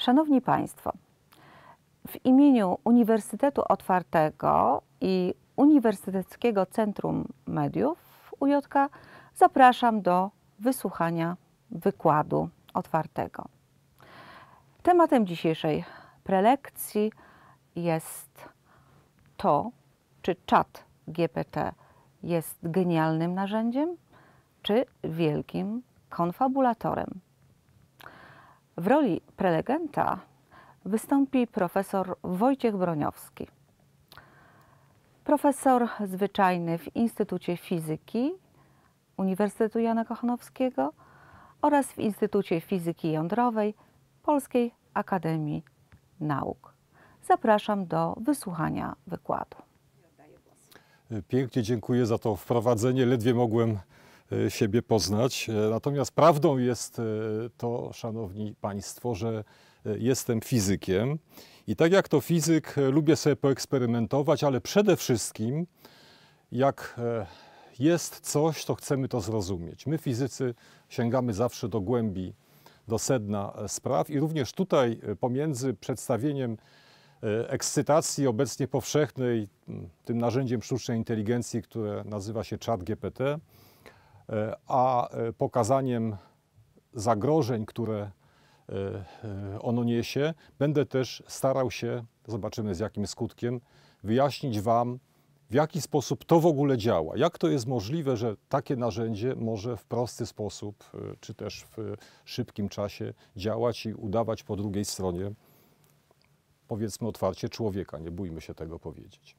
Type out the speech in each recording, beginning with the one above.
Szanowni Państwo, w imieniu Uniwersytetu Otwartego i Uniwersyteckiego Centrum Mediów UJK zapraszam do wysłuchania wykładu otwartego. Tematem dzisiejszej prelekcji jest to, czy czat GPT jest genialnym narzędziem, czy wielkim konfabulatorem. W roli prelegenta wystąpi profesor Wojciech Broniowski. Profesor zwyczajny w Instytucie Fizyki Uniwersytetu Jana Kochanowskiego oraz w Instytucie Fizyki Jądrowej Polskiej Akademii Nauk. Zapraszam do wysłuchania wykładu. Pięknie dziękuję za to wprowadzenie. Ledwie mogłem E, siebie poznać. E, natomiast prawdą jest e, to, szanowni państwo, że jestem fizykiem i tak jak to fizyk lubię sobie poeksperymentować, ale przede wszystkim jak jest coś, to chcemy to zrozumieć. My fizycy sięgamy zawsze do głębi, do sedna spraw i również tutaj pomiędzy przedstawieniem ekscytacji obecnie powszechnej tym narzędziem sztucznej inteligencji, które nazywa się ChatGPT, GPT, E, a e, pokazaniem zagrożeń, które e, ono niesie, będę też starał się, zobaczymy z jakim skutkiem, wyjaśnić Wam, w jaki sposób to w ogóle działa. Jak to jest możliwe, że takie narzędzie może w prosty sposób, czy też w szybkim czasie działać i udawać po drugiej stronie, powiedzmy otwarcie, człowieka. Nie bójmy się tego powiedzieć.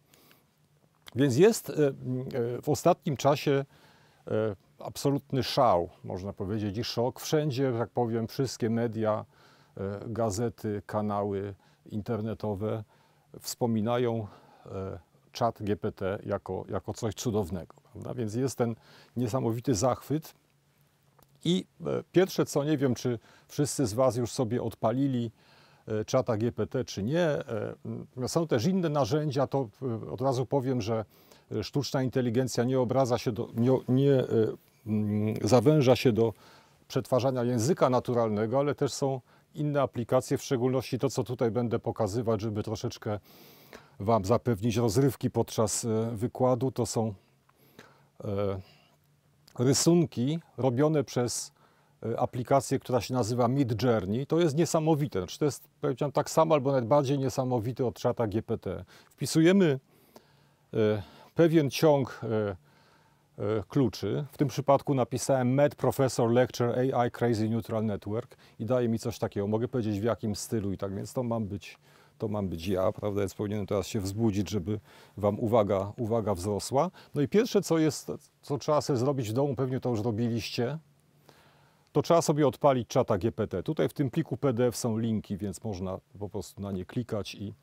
Więc jest w ostatnim czasie absolutny szał, można powiedzieć, i szok. Wszędzie, że tak powiem, wszystkie media, e, gazety, kanały internetowe wspominają e, czat GPT jako, jako coś cudownego. Prawda? Więc jest ten niesamowity zachwyt. I e, pierwsze co, nie wiem, czy wszyscy z Was już sobie odpalili czata GPT, czy nie. Są też inne narzędzia, to od razu powiem, że sztuczna inteligencja nie obraza się, do, nie, nie Mm, zawęża się do przetwarzania języka naturalnego, ale też są inne aplikacje, w szczególności to, co tutaj będę pokazywać, żeby troszeczkę Wam zapewnić rozrywki podczas e, wykładu. To są e, rysunki robione przez e, aplikację, która się nazywa Mid Journey. To jest niesamowite. Znaczy to jest, powiedziałem, tak samo albo nawet bardziej niesamowite od czata GPT. Wpisujemy pewien ciąg E, kluczy. W tym przypadku napisałem Med Professor Lecture AI Crazy Neutral Network i daje mi coś takiego. Mogę powiedzieć w jakim stylu i tak, więc to mam być, to mam być ja, prawda? Więc powinienem teraz się wzbudzić, żeby Wam uwaga, uwaga wzrosła. No i pierwsze, co, jest, co trzeba sobie zrobić w domu, pewnie to już robiliście, to trzeba sobie odpalić czata GPT. Tutaj w tym pliku PDF są linki, więc można po prostu na nie klikać i,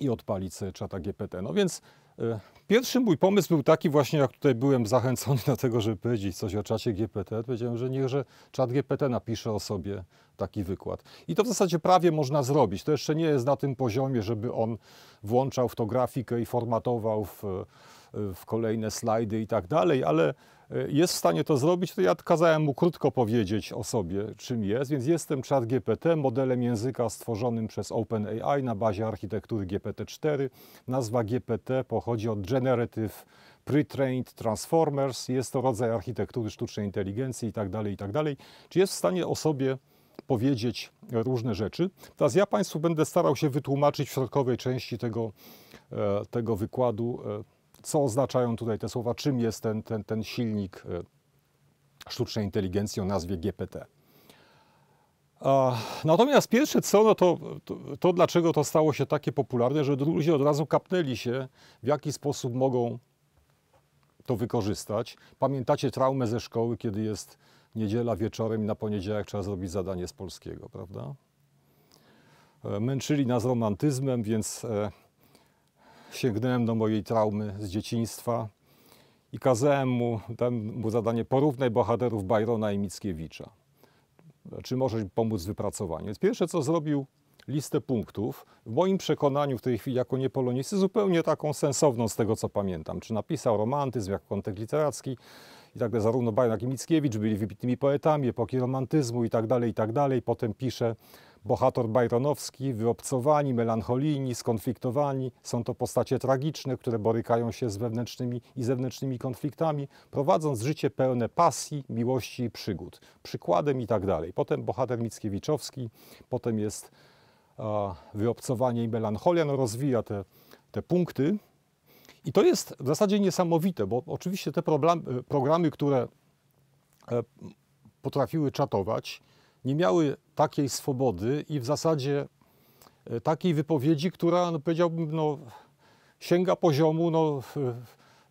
i odpalić sobie czata GPT. No więc E, pierwszy mój pomysł był taki właśnie, jak tutaj byłem zachęcony do tego, żeby powiedzieć coś o czacie GPT. Powiedziałem, że niechże czat GPT napisze o sobie taki wykład. I to w zasadzie prawie można zrobić. To jeszcze nie jest na tym poziomie, żeby on włączał w to grafikę i formatował w, w kolejne slajdy i tak dalej, ale E, jest w stanie to zrobić, to ja kazałem mu krótko powiedzieć o sobie, czym jest. Więc jestem ChatGPT, modelem języka stworzonym przez OpenAI na bazie architektury GPT-4. Nazwa GPT pochodzi od Generative Pre-Trained Transformers. Jest to rodzaj architektury sztucznej inteligencji itd., tak itd. Tak Czy jest w stanie o sobie powiedzieć różne rzeczy. Teraz ja Państwu będę starał się wytłumaczyć w środkowej części tego, e, tego wykładu e, co oznaczają tutaj te słowa, czym jest ten, ten, ten silnik e, sztucznej inteligencji o nazwie GPT. Natomiast pierwsze co, no to, to, to, dlaczego to stało się takie popularne, że ludzie od razu kapnęli się, w jaki sposób mogą to wykorzystać. Pamiętacie traumę ze szkoły, kiedy jest niedziela wieczorem i na poniedziałek trzeba zrobić zadanie z polskiego, prawda? E, męczyli nas romantyzmem, więc e, sięgnąłem do mojej traumy z dzieciństwa i kazałem mu, dałem mu zadanie porównaj bohaterów Byrona i Mickiewicza. Czy możesz pomóc w wypracowaniu? Więc pierwsze, co zrobił, listę punktów. W moim przekonaniu w tej chwili jako niepolonisty zupełnie taką sensowną z tego, co pamiętam. Czy napisał romantyzm, jak kontekst literacki i tak dalej. Zarówno Bajan, jak i Mickiewicz byli wybitnymi poetami epoki romantyzmu i tak dalej, i tak dalej. Potem pisze Bohator Bajronowski, wyobcowani, melancholijni, skonfliktowani, są to postacie tragiczne, które borykają się z wewnętrznymi i zewnętrznymi konfliktami, prowadząc życie pełne pasji, miłości i przygód, przykładem i tak dalej. Potem bohater Mickiewiczowski, potem jest a, wyobcowanie i melancholia, no rozwija te, te punkty. I to jest w zasadzie niesamowite, bo oczywiście te e, programy, które e, potrafiły czatować, nie miały takiej swobody i w zasadzie e, takiej wypowiedzi, która no, powiedziałbym no, sięga poziomu no,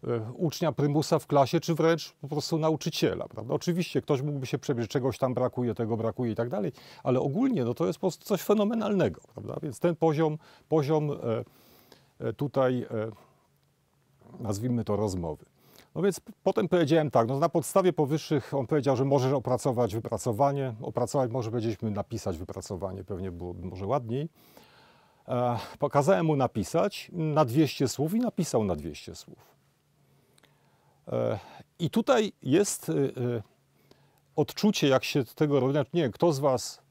e, ucznia prymusa w klasie, czy wręcz po prostu nauczyciela. Prawda? Oczywiście ktoś mógłby się przebić, czegoś tam brakuje, tego brakuje i tak dalej, ale ogólnie no, to jest po prostu coś fenomenalnego. Prawda? Więc ten poziom, poziom e, tutaj, nazwijmy to rozmowy. No więc potem powiedziałem tak, no na podstawie powyższych on powiedział, że możesz opracować wypracowanie. Opracować może powiedzieliśmy napisać wypracowanie, pewnie byłoby może ładniej. E, pokazałem mu napisać na 200 słów i napisał na 200 słów. E, I tutaj jest e, odczucie, jak się tego robi. Nie kto z Was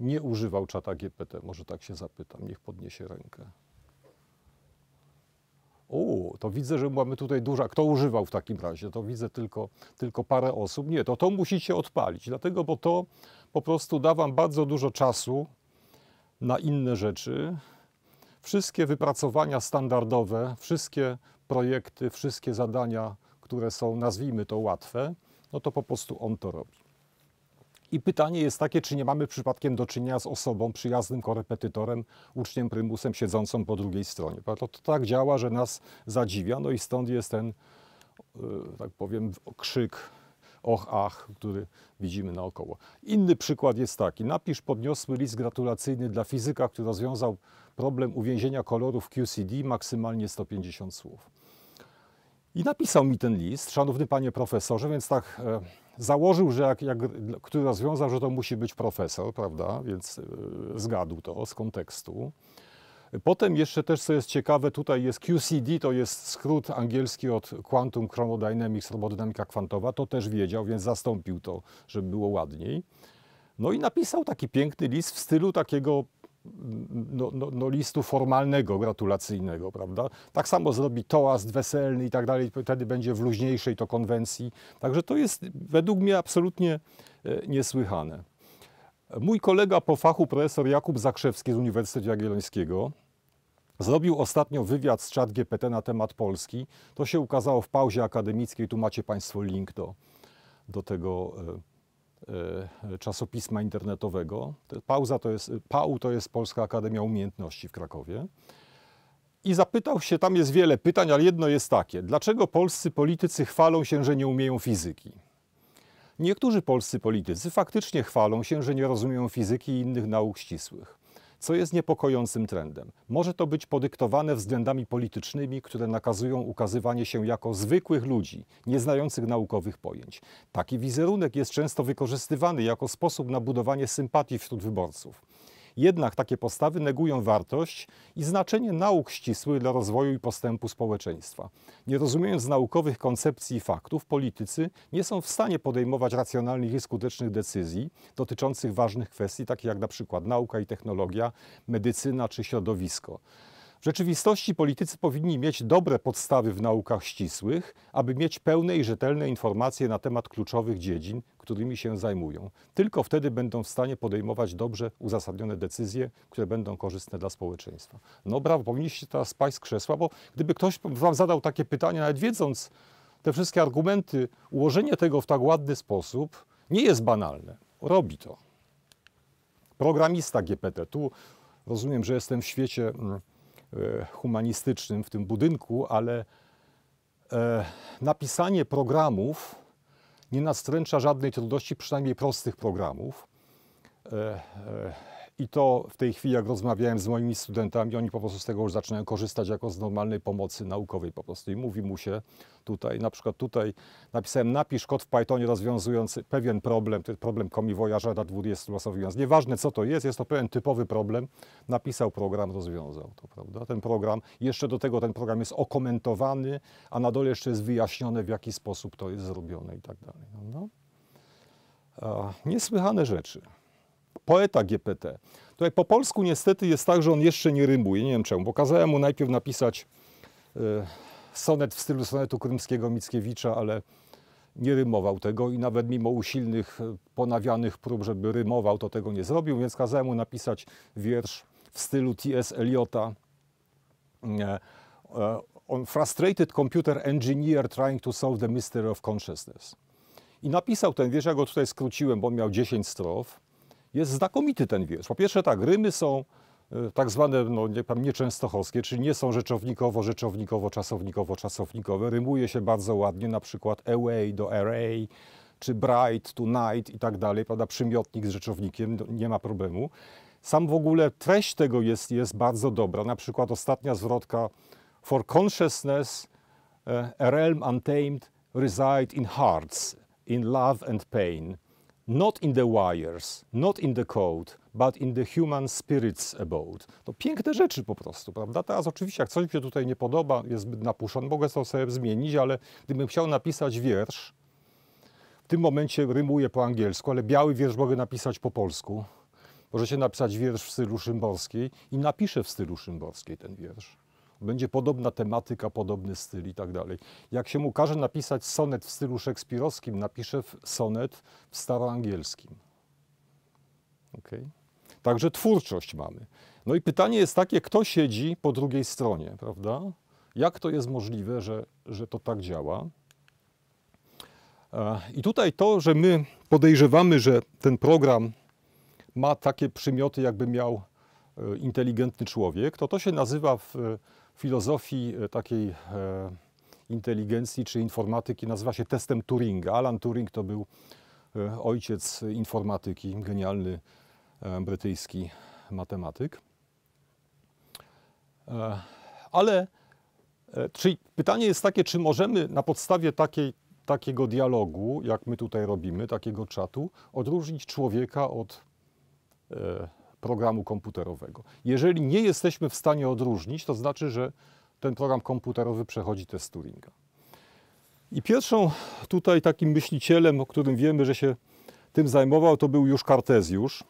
nie używał czata GPT? Może tak się zapytam, niech podniesie rękę. O, to widzę, że mamy tutaj duża. Kto używał w takim razie? To widzę tylko, tylko parę osób. Nie, to to musicie odpalić, dlatego, bo to po prostu da Wam bardzo dużo czasu na inne rzeczy. Wszystkie wypracowania standardowe, wszystkie projekty, wszystkie zadania, które są, nazwijmy to, łatwe, no to po prostu on to robi. I pytanie jest takie, czy nie mamy przypadkiem do czynienia z osobą, przyjaznym korepetytorem, uczniem prymusem siedzącą po drugiej stronie. To, to tak działa, że nas zadziwia, no i stąd jest ten, e, tak powiem, krzyk och, ach, który widzimy naokoło. Inny przykład jest taki. Napisz podniosły list gratulacyjny dla fizyka, który rozwiązał problem uwięzienia kolorów QCD maksymalnie 150 słów. I napisał mi ten list, szanowny panie profesorze, więc tak... E, założył, że jak, jak, który rozwiązał, że to musi być profesor, prawda, więc e, zgadł to z kontekstu. Potem jeszcze też, co jest ciekawe, tutaj jest QCD, to jest skrót angielski od Quantum Chromodynamics, robodynamika kwantowa, to też wiedział, więc zastąpił to, żeby było ładniej. No i napisał taki piękny list w stylu takiego no, no, no, listu formalnego, gratulacyjnego, prawda? Tak samo zrobi toast weselny i tak dalej, wtedy będzie w luźniejszej to konwencji. Także to jest według mnie absolutnie e, niesłychane. Mój kolega po fachu, profesor Jakub Zakrzewski z Uniwersytetu Jagiellońskiego, Zrobił ostatnio wywiad z czat GPT na temat Polski. To się ukazało w pauzie akademickiej. Tu macie Państwo link do, do tego e, Y, czasopisma internetowego. Pauza to jest, PAU to jest Polska Akademia Umiejętności w Krakowie. I zapytał się, tam jest wiele pytań, ale jedno jest takie. Dlaczego polscy politycy chwalą się, że nie umieją fizyki? Niektórzy polscy politycy faktycznie chwalą się, że nie rozumieją fizyki i innych nauk ścisłych co jest niepokojącym trendem. Może to być podyktowane względami politycznymi, które nakazują ukazywanie się jako zwykłych ludzi, nieznających naukowych pojęć. Taki wizerunek jest często wykorzystywany jako sposób na budowanie sympatii wśród wyborców. Jednak takie postawy negują wartość i znaczenie nauk ścisłych dla rozwoju i postępu społeczeństwa. Nie rozumiejąc naukowych koncepcji i faktów, politycy nie są w stanie podejmować racjonalnych i skutecznych decyzji dotyczących ważnych kwestii, takich jak na przykład nauka i technologia, medycyna czy środowisko. W rzeczywistości politycy powinni mieć dobre podstawy w naukach ścisłych, aby mieć pełne i rzetelne informacje na temat kluczowych dziedzin, którymi się zajmują. Tylko wtedy będą w stanie podejmować dobrze uzasadnione decyzje, które będą korzystne dla społeczeństwa. No brawo, powinniście teraz spać z krzesła, bo gdyby ktoś wam zadał takie pytania, nawet wiedząc te wszystkie argumenty, ułożenie tego w tak ładny sposób nie jest banalne. Robi to. Programista GPT. Tu rozumiem, że jestem w świecie mm, E, humanistycznym w tym budynku, ale e, napisanie programów nie nastręcza żadnej trudności, przynajmniej prostych programów e, i to w tej chwili, jak rozmawiałem z moimi studentami, oni po prostu z tego już zaczynają korzystać jako z normalnej pomocy naukowej po prostu. I mówi mu się tutaj, na przykład tutaj napisałem, napisz kod w Pythonie rozwiązujący pewien problem, to jest problem komiwojarza na 20 rozwiąz. Nieważne co to jest, jest to pewien typowy problem. Napisał program, rozwiązał to, prawda? Ten program, jeszcze do tego ten program jest okomentowany, a na dole jeszcze jest wyjaśnione, w jaki sposób to jest zrobione i tak dalej. No. Niesłychane rzeczy poeta GPT. Tutaj po polsku niestety jest tak, że on jeszcze nie rymuje, nie wiem czemu, bo kazałem mu najpierw napisać y, sonet w stylu sonetu krymskiego Mickiewicza, ale nie rymował tego i nawet mimo usilnych, e, ponawianych prób, żeby rymował, to tego nie zrobił, więc kazałem mu napisać wiersz w stylu T.S. Eliota. E, on frustrated computer engineer trying to solve the mystery of consciousness. I napisał ten wiersz, ja go tutaj skróciłem, bo miał 10 strof jest znakomity ten wiersz. Po pierwsze tak, rymy są y, tak zwane no, nieczęstochowskie, czyli nie są rzeczownikowo, rzeczownikowo, czasownikowo, czasownikowe. Rymuje się bardzo ładnie, na przykład away do array, czy bright to night i tak dalej, prawda? Przymiotnik z rzeczownikiem, nie ma problemu. Sam w ogóle treść tego jest, jest bardzo dobra. Na przykład ostatnia zwrotka For consciousness, e, a realm untamed reside in hearts, in love and pain. Not in the wires, not in the code, but in the human spirit's abode. To piękne rzeczy po prostu, prawda? Teraz oczywiście, jak coś mi się tutaj nie podoba, jest zbyt napuszony, mogę to sobie zmienić, ale gdybym chciał napisać wiersz, w tym momencie rymuję po angielsku, ale biały wiersz mogę napisać po polsku. Możecie napisać wiersz w stylu Szymborskiej i napiszę w stylu Szymborskiej ten wiersz. Będzie podobna tematyka, podobny styl i tak dalej. Jak się mu każe napisać sonet w stylu szekspirowskim, napisze sonet w staroangielskim. Okay? Także twórczość mamy. No i pytanie jest takie, kto siedzi po drugiej stronie, prawda? Jak to jest możliwe, że, że to tak działa? E, I tutaj to, że my podejrzewamy, że ten program ma takie przymioty, jakby miał e, inteligentny człowiek, to to się nazywa w filozofii e, takiej e, inteligencji czy informatyki nazywa się testem Turinga. Alan Turing to był e, ojciec informatyki, genialny brytyjski matematyk. Ale czyli pytanie jest takie, czy możemy na podstawie takiej, takiego dialogu, jak my tutaj robimy, takiego czatu, odróżnić człowieka od programu komputerowego. Jeżeli nie jesteśmy w stanie odróżnić, to znaczy, że ten program komputerowy przechodzi test Turinga. I pierwszą tutaj takim myślicielem, o którym wiemy, że się tym zajmował, to był już Kartezjusz,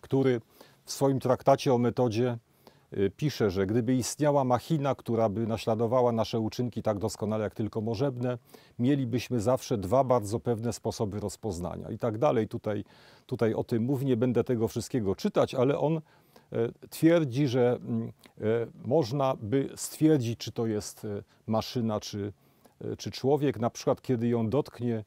który w swoim traktacie o metodzie Y, pisze, że gdyby istniała machina, która by naśladowała nasze uczynki tak doskonale jak tylko możebne, mielibyśmy zawsze dwa bardzo pewne sposoby rozpoznania i tak dalej. Tutaj, tutaj o tym mówi, nie będę tego wszystkiego czytać, ale on e, twierdzi, że mm, e, można by stwierdzić, czy to jest e, maszyna, czy, czy człowiek, na przykład kiedy ją dotknie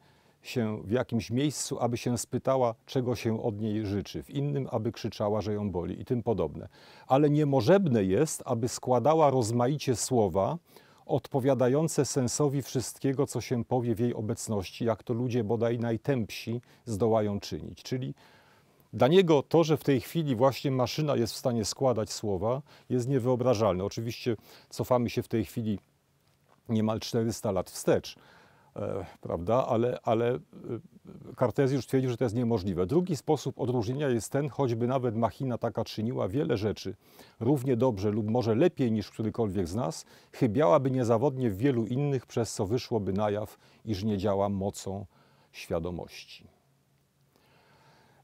się w jakimś miejscu, aby się spytała, czego się od niej życzy, w innym, aby krzyczała, że ją boli i tym podobne. Ale niemożebne jest, aby składała rozmaicie słowa odpowiadające sensowi wszystkiego, co się powie w jej obecności, jak to ludzie bodaj najtępsi zdołają czynić. Czyli dla niego to, że w tej chwili właśnie maszyna jest w stanie składać słowa, jest niewyobrażalne. Oczywiście cofamy się w tej chwili niemal 400 lat wstecz, E, prawda? Ale, ale Kartezjusz y, twierdził, że to jest niemożliwe. Drugi sposób odróżnienia jest ten, choćby nawet machina taka czyniła wiele rzeczy równie dobrze lub może lepiej niż którykolwiek z nas, chybiałaby niezawodnie w wielu innych, przez co wyszłoby na jaw, iż nie działa mocą świadomości.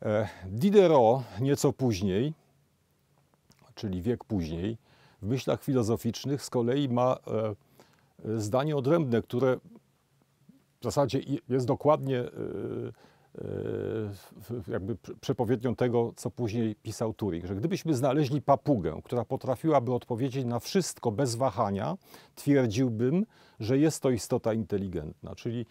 E, Diderot nieco później, czyli wiek później, w myślach filozoficznych z kolei ma e, zdanie odrębne, które w zasadzie jest dokładnie y, y, jakby przepowiednią tego, co później pisał Turing, że gdybyśmy znaleźli papugę, która potrafiłaby odpowiedzieć na wszystko bez wahania, twierdziłbym, że jest to istota inteligentna. Czyli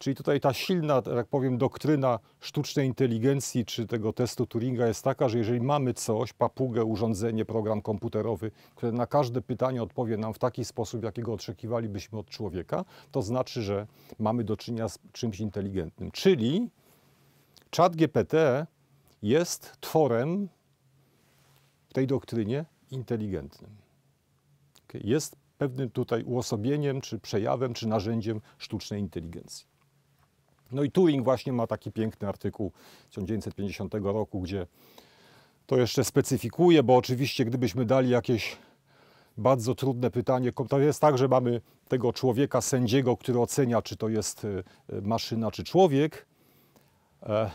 Czyli tutaj ta silna, tak powiem, doktryna sztucznej inteligencji czy tego testu Turinga jest taka, że jeżeli mamy coś, papugę, urządzenie, program komputerowy, które na każde pytanie odpowie nam w taki sposób, jakiego oczekiwalibyśmy od człowieka, to znaczy, że mamy do czynienia z czymś inteligentnym. Czyli czat GPT jest tworem w tej doktrynie inteligentnym. Jest pewnym tutaj uosobieniem, czy przejawem, czy narzędziem sztucznej inteligencji. No i Turing właśnie ma taki piękny artykuł z 1950 roku, gdzie to jeszcze specyfikuje, bo oczywiście gdybyśmy dali jakieś bardzo trudne pytanie, to jest tak, że mamy tego człowieka sędziego, który ocenia, czy to jest e, maszyna, czy człowiek. E,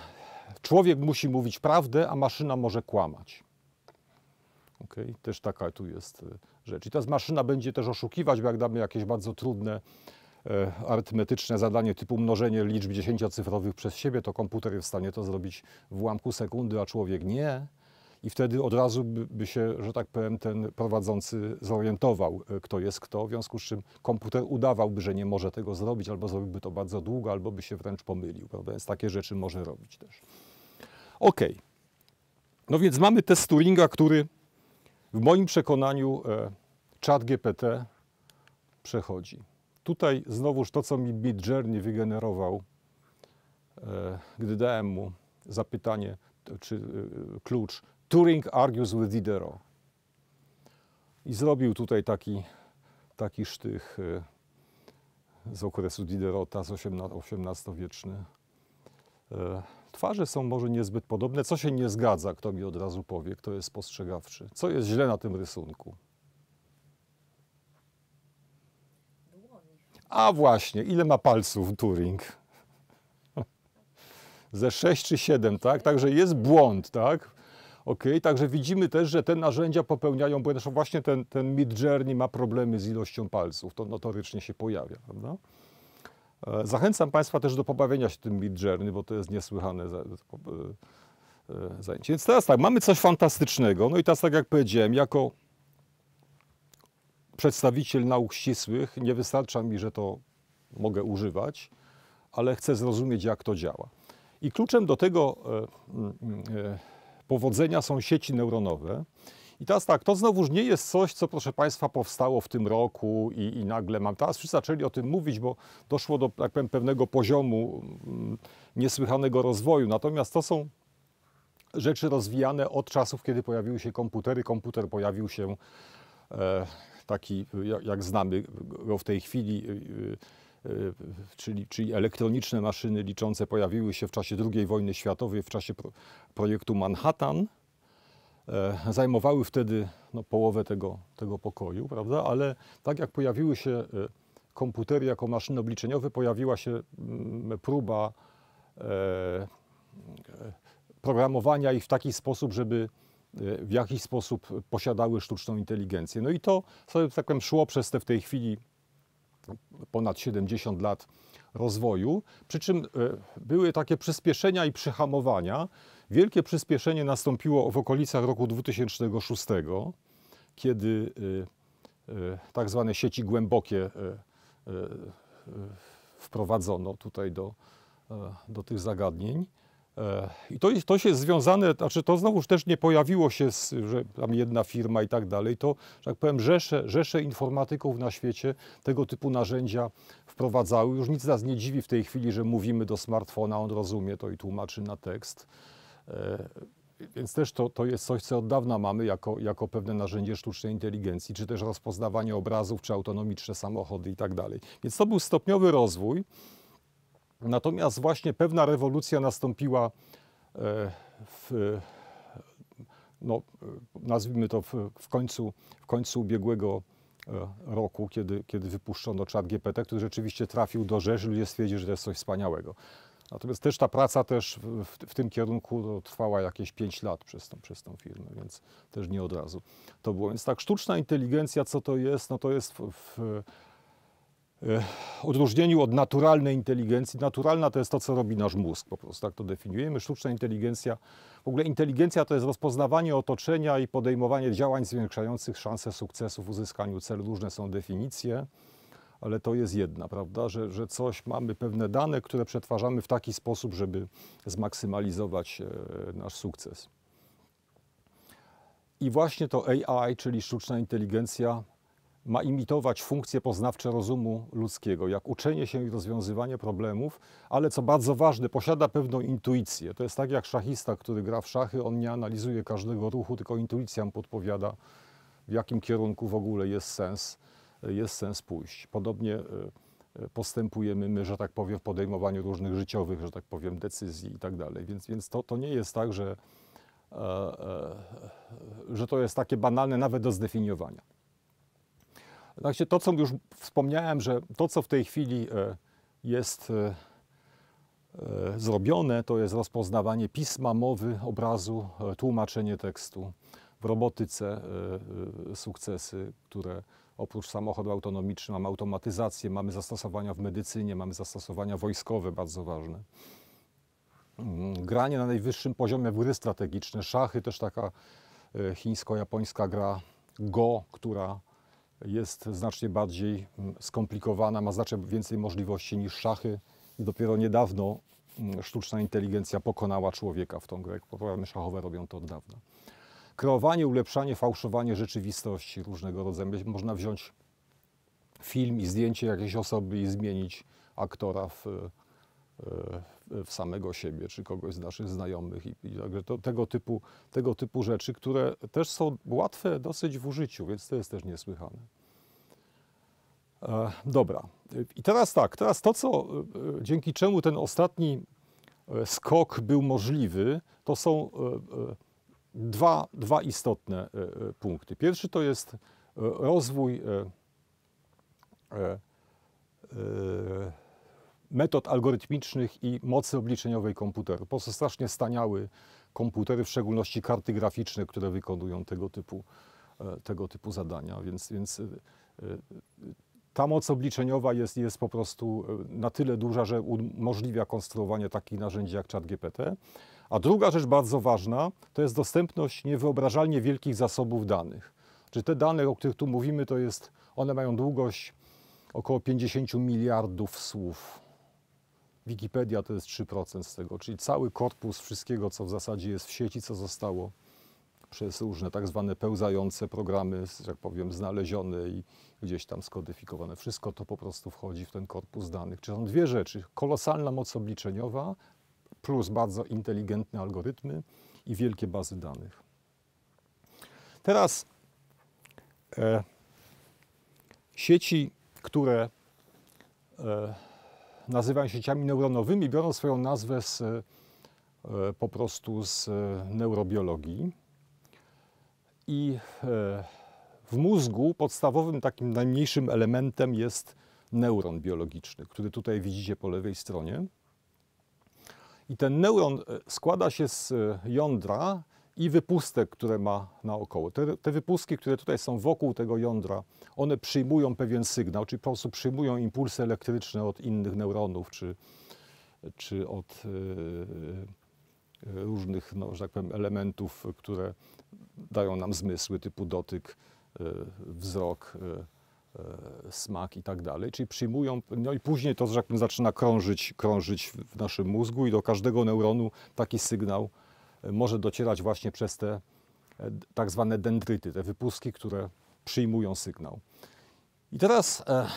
człowiek musi mówić prawdę, a maszyna może kłamać. Okay? Też taka tu jest e, rzecz. I teraz maszyna będzie też oszukiwać, bo jak damy jakieś bardzo trudne E, arytmetyczne zadanie typu mnożenie liczb dziesięciocyfrowych przez siebie, to komputer jest w stanie to zrobić w ułamku sekundy, a człowiek nie. I wtedy od razu by, by się, że tak powiem, ten prowadzący zorientował, e, kto jest kto, w związku z czym komputer udawałby, że nie może tego zrobić, albo zrobiłby to bardzo długo, albo by się wręcz pomylił. Prawda? Więc takie rzeczy może robić też. OK. No więc mamy test Turinga, który w moim przekonaniu e, czat GPT przechodzi tutaj znowuż to, co mi Mid Journey wygenerował, e, gdy dałem mu zapytanie czy e, klucz Turing argues with Diderot. I zrobił tutaj taki, taki sztych e, z okresu Diderota, z XVIII-wieczny. Twarze są może niezbyt podobne. Co się nie zgadza, kto mi od razu powie, kto jest spostrzegawczy. Co jest źle na tym rysunku? A właśnie, ile ma palców Turing? Ze 6 czy 7, tak? Także jest błąd, tak? Ok, także widzimy też, że te narzędzia popełniają błędy. właśnie ten, ten Mid Journey ma problemy z ilością palców. To notorycznie się pojawia, prawda? E, zachęcam Państwa też do pobawienia się tym Mid Journey, bo to jest niesłychane e, e, zajęcie. Więc teraz tak, mamy coś fantastycznego. No i teraz tak jak powiedziałem, jako przedstawiciel nauk ścisłych, nie wystarcza mi, że to mogę używać, ale chcę zrozumieć, jak to działa. I kluczem do tego e, e, e, powodzenia są sieci neuronowe. I teraz tak, to znowuż nie jest coś, co proszę Państwa powstało w tym roku i, i nagle mam. Teraz wszyscy zaczęli o tym mówić, bo doszło do tak powiem, pewnego poziomu mm, niesłychanego rozwoju. Natomiast to są rzeczy rozwijane od czasów, kiedy pojawiły się komputery. Komputer pojawił się taki jak znamy go w tej chwili, y, y, y, czyli, czyli elektroniczne maszyny liczące pojawiły się w czasie II wojny światowej, w czasie pro, projektu Manhattan. E, zajmowały wtedy no, połowę tego, tego pokoju, prawda? ale tak jak pojawiły się e, komputery jako maszyny obliczeniowe, pojawiła się mm, próba e, programowania ich w taki sposób, żeby w jakiś sposób posiadały sztuczną inteligencję. No i to sobie tak powiem, szło przez te w tej chwili ponad 70 lat rozwoju, przy czym e, były takie przyspieszenia i przyhamowania. Wielkie przyspieszenie nastąpiło w okolicach roku 2006, kiedy e, e, tak zwane sieci głębokie wprowadzono tutaj do, do tych zagadnień. E, I to, to się związane, znaczy to znowu też nie pojawiło się, z, że tam jedna firma i tak dalej, to, że tak powiem, rzesze, rzesze informatyków na świecie tego typu narzędzia wprowadzały. Już nic nas nie dziwi w tej chwili, że mówimy do smartfona, on rozumie to i tłumaczy na tekst. E, więc też to, to jest coś, co od dawna mamy jako, jako pewne narzędzie sztucznej inteligencji, czy też rozpoznawanie obrazów, czy autonomiczne samochody i tak dalej. Więc to był stopniowy rozwój. Natomiast właśnie pewna rewolucja nastąpiła e, w, no, nazwijmy to w, końcu, w końcu ubiegłego e, roku, kiedy, kiedy wypuszczono czat GPT, który rzeczywiście trafił do rzeczy, ludzie stwierdzili, że to jest coś wspaniałego. Natomiast też ta praca też w, w tym kierunku no, trwała jakieś 5 lat przez tą, przez tą firmę, więc też nie od razu to było. Więc tak, sztuczna inteligencja, co to jest? No to jest w, w E, odróżnieniu od naturalnej inteligencji. Naturalna to jest to, co robi nasz mózg, po prostu tak to definiujemy. Sztuczna inteligencja, w ogóle inteligencja to jest rozpoznawanie otoczenia i podejmowanie działań zwiększających szanse sukcesu w uzyskaniu celu. Różne są definicje, ale to jest jedna, prawda, że, że coś, mamy pewne dane, które przetwarzamy w taki sposób, żeby zmaksymalizować e, nasz sukces. I właśnie to AI, czyli sztuczna inteligencja, ma imitować funkcje poznawcze rozumu ludzkiego, jak uczenie się i rozwiązywanie problemów, ale co bardzo ważne, posiada pewną intuicję. To jest tak jak szachista, który gra w szachy, on nie analizuje każdego ruchu, tylko intuicja mu podpowiada, w jakim kierunku w ogóle jest sens, jest sens pójść. Podobnie e, e, postępujemy my, że tak powiem, w podejmowaniu różnych życiowych, że tak powiem, decyzji i tak dalej. Więc, więc to, to nie jest tak, że, e, że to jest takie banalne nawet do zdefiniowania. Znaczy to, co już wspomniałem, że to, co w tej chwili e, jest e, e, zrobione, to jest rozpoznawanie pisma, mowy, obrazu, tłumaczenie tekstu. W robotyce sukcesy, które oprócz samochodu autonomicznego mamy automatyzację, mamy zastosowania w medycynie, mamy zastosowania wojskowe, bardzo ważne. Mm, granie na najwyższym poziomie w gry strategiczne, szachy, też taka chińsko-japońska gra Go, która jest znacznie bardziej mm, skomplikowana, ma znacznie więcej możliwości niż szachy i dopiero niedawno mm, sztuczna inteligencja pokonała człowieka w tą grę. Programy szachowe robią to od dawna. Kreowanie, ulepszanie, fałszowanie rzeczywistości różnego rodzaju. Można wziąć film i zdjęcie jakiejś osoby i zmienić aktora w, e, e, w samego siebie, czy kogoś z naszych znajomych i, i także to, tego, typu, tego typu rzeczy, które też są łatwe dosyć w użyciu, więc to jest też niesłychane. E, dobra. I teraz tak, teraz to, co, e, dzięki czemu ten ostatni e, skok był możliwy, to są e, dwa, dwa istotne punkty. Pierwszy to jest rozwój E, e, metod algorytmicznych i mocy obliczeniowej komputeru. Po prostu strasznie staniały komputery, w szczególności karty graficzne, które wykonują tego typu, e, tego typu zadania. Więc, więc e, e, ta moc obliczeniowa jest, jest po prostu na tyle duża, że umożliwia konstruowanie takich narzędzi jak ChatGPT. A druga rzecz bardzo ważna to jest dostępność niewyobrażalnie wielkich zasobów danych. Czy te dane, o których tu mówimy, to jest, one mają długość około 50 miliardów słów. Wikipedia to jest 3% z tego, czyli cały korpus wszystkiego, co w zasadzie jest w sieci, co zostało przez różne tak zwane pełzające programy, jak powiem, znalezione i gdzieś tam skodyfikowane. Wszystko to po prostu wchodzi w ten korpus danych. Czyli są dwie rzeczy. Kolosalna moc obliczeniowa plus bardzo inteligentne algorytmy i wielkie bazy danych. Teraz e, sieci, które e, nazywają sieciami neuronowymi, biorą swoją nazwę z, e, po prostu z e, neurobiologii. I e, w mózgu podstawowym takim najmniejszym elementem jest neuron biologiczny, który tutaj widzicie po lewej stronie. I ten neuron składa się z jądra i wypustek, które ma naokoło. Te, te wypustki, które tutaj są wokół tego jądra, one przyjmują pewien sygnał, czyli po prostu przyjmują impulsy elektryczne od innych neuronów, czy, czy od yy, różnych, no, że tak powiem, elementów, które dają nam zmysły typu dotyk, yy, wzrok, yy, smak i tak dalej, czyli przyjmują, no i później to, że tak powiem, zaczyna krążyć, krążyć w naszym mózgu i do każdego neuronu taki sygnał może docierać właśnie przez te e, tak zwane dendryty, te wypustki, które przyjmują sygnał. I teraz e,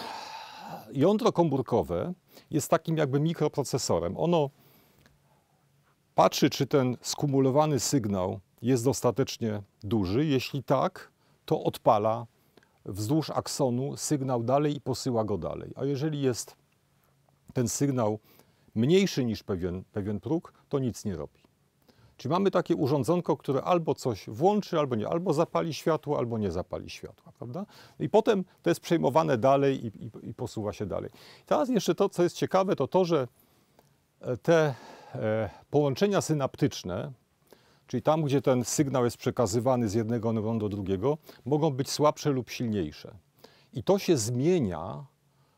jądro komórkowe jest takim jakby mikroprocesorem. Ono patrzy, czy ten skumulowany sygnał jest dostatecznie duży. Jeśli tak, to odpala wzdłuż aksonu sygnał dalej i posyła go dalej. A jeżeli jest ten sygnał mniejszy niż pewien, pewien próg, to nic nie robi. Czy mamy takie urządzonko, które albo coś włączy, albo nie, albo zapali światło, albo nie zapali światła, prawda? No I potem to jest przejmowane dalej i, i, i posuwa się dalej. Teraz jeszcze to, co jest ciekawe, to to, że e, te e, połączenia synaptyczne, czyli tam, gdzie ten sygnał jest przekazywany z jednego neuronu do drugiego, mogą być słabsze lub silniejsze. I to się zmienia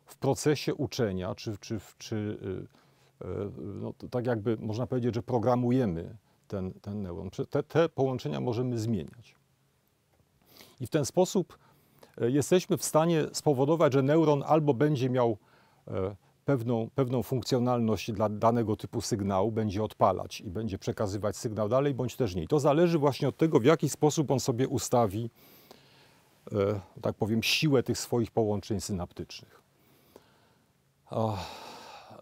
w procesie uczenia, czy, czy, czy y, y, no, tak jakby można powiedzieć, że programujemy ten, ten neuron. Te, te połączenia możemy zmieniać. I w ten sposób jesteśmy w stanie spowodować, że neuron albo będzie miał pewną, pewną funkcjonalność dla danego typu sygnału, będzie odpalać i będzie przekazywać sygnał dalej, bądź też nie. To zależy właśnie od tego, w jaki sposób on sobie ustawi, tak powiem, siłę tych swoich połączeń synaptycznych.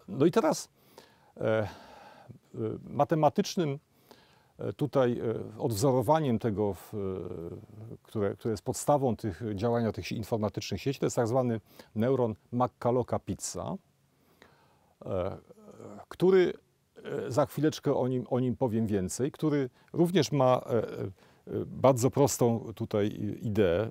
No i teraz matematycznym Tutaj e, odwzorowaniem tego, e, które, które jest podstawą tych działania tych informatycznych sieci, to jest tak zwany neuron McCalloca-Pizza, e, który, za chwileczkę o nim, o nim powiem więcej, który również ma bardzo prostą tutaj ideę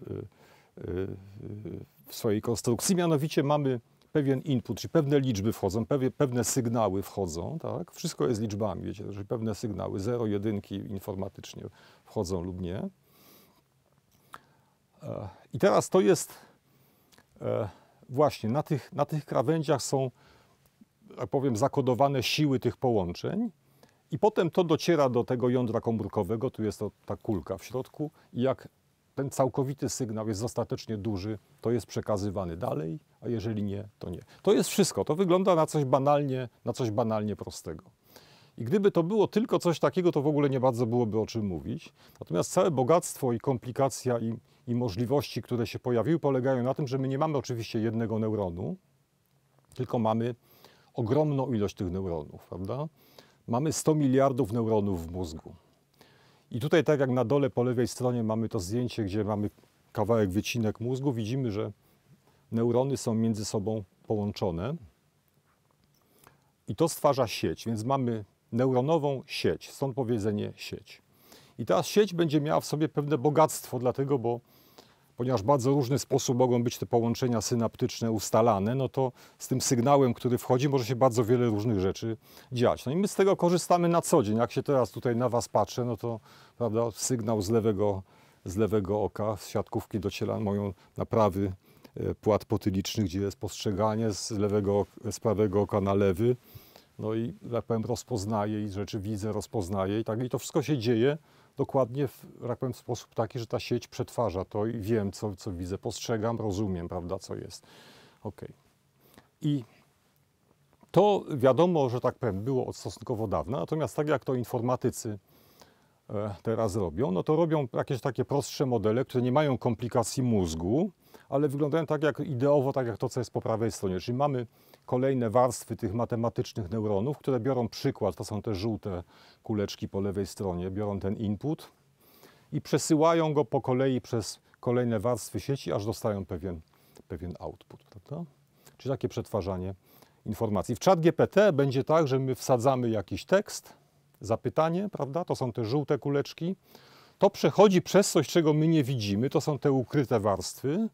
w swojej konstrukcji, mianowicie mamy pewien input, czyli pewne liczby wchodzą, pewne, pewne sygnały wchodzą, tak? Wszystko jest liczbami, wiecie, czyli pewne sygnały, zero, jedynki informatycznie wchodzą lub nie. E, I teraz to jest e, właśnie, na tych, na tych krawędziach są, jak powiem, zakodowane siły tych połączeń i potem to dociera do tego jądra komórkowego, tu jest to, ta kulka w środku i jak ten całkowity sygnał jest dostatecznie duży, to jest przekazywany dalej, a jeżeli nie, to nie. To jest wszystko. To wygląda na coś banalnie, na coś banalnie prostego. I gdyby to było tylko coś takiego, to w ogóle nie bardzo byłoby o czym mówić. Natomiast całe bogactwo i komplikacja i, i możliwości, które się pojawiły, polegają na tym, że my nie mamy oczywiście jednego neuronu, tylko mamy ogromną ilość tych neuronów, prawda? Mamy 100 miliardów neuronów w mózgu. I tutaj tak jak na dole po lewej stronie mamy to zdjęcie, gdzie mamy kawałek wycinek mózgu, widzimy, że neurony są między sobą połączone. I to stwarza sieć, więc mamy neuronową sieć, stąd powiedzenie sieć. I ta sieć będzie miała w sobie pewne bogactwo, dlatego, bo ponieważ w bardzo różny sposób mogą być te połączenia synaptyczne ustalane, no to z tym sygnałem, który wchodzi, może się bardzo wiele różnych rzeczy dziać. No i my z tego korzystamy na co dzień. Jak się teraz tutaj na Was patrzę, no to prawda, sygnał z lewego, z lewego oka, z siatkówki dociera moją naprawy e, płat potyliczny, gdzie jest postrzeganie z, lewego, z prawego oka na lewy. No i, jak powiem, rozpoznaję i rzeczy widzę, rozpoznaję i tak. I to wszystko się dzieje dokładnie, w, jak powiem, w sposób taki, że ta sieć przetwarza to i wiem, co, co widzę, postrzegam, rozumiem, prawda, co jest. Ok. I to wiadomo, że tak powiem, było od stosunkowo dawna, natomiast tak jak to informatycy e, teraz robią, no to robią jakieś takie prostsze modele, które nie mają komplikacji mózgu, ale wyglądają tak jak ideowo, tak jak to, co jest po prawej stronie. Czyli mamy kolejne warstwy tych matematycznych neuronów, które biorą przykład, to są te żółte kuleczki po lewej stronie, biorą ten input i przesyłają go po kolei przez kolejne warstwy sieci, aż dostają pewien, pewien output. Prawda? Czyli takie przetwarzanie informacji. W czat GPT będzie tak, że my wsadzamy jakiś tekst, zapytanie, prawda? To są te żółte kuleczki. To przechodzi przez coś, czego my nie widzimy, to są te ukryte warstwy.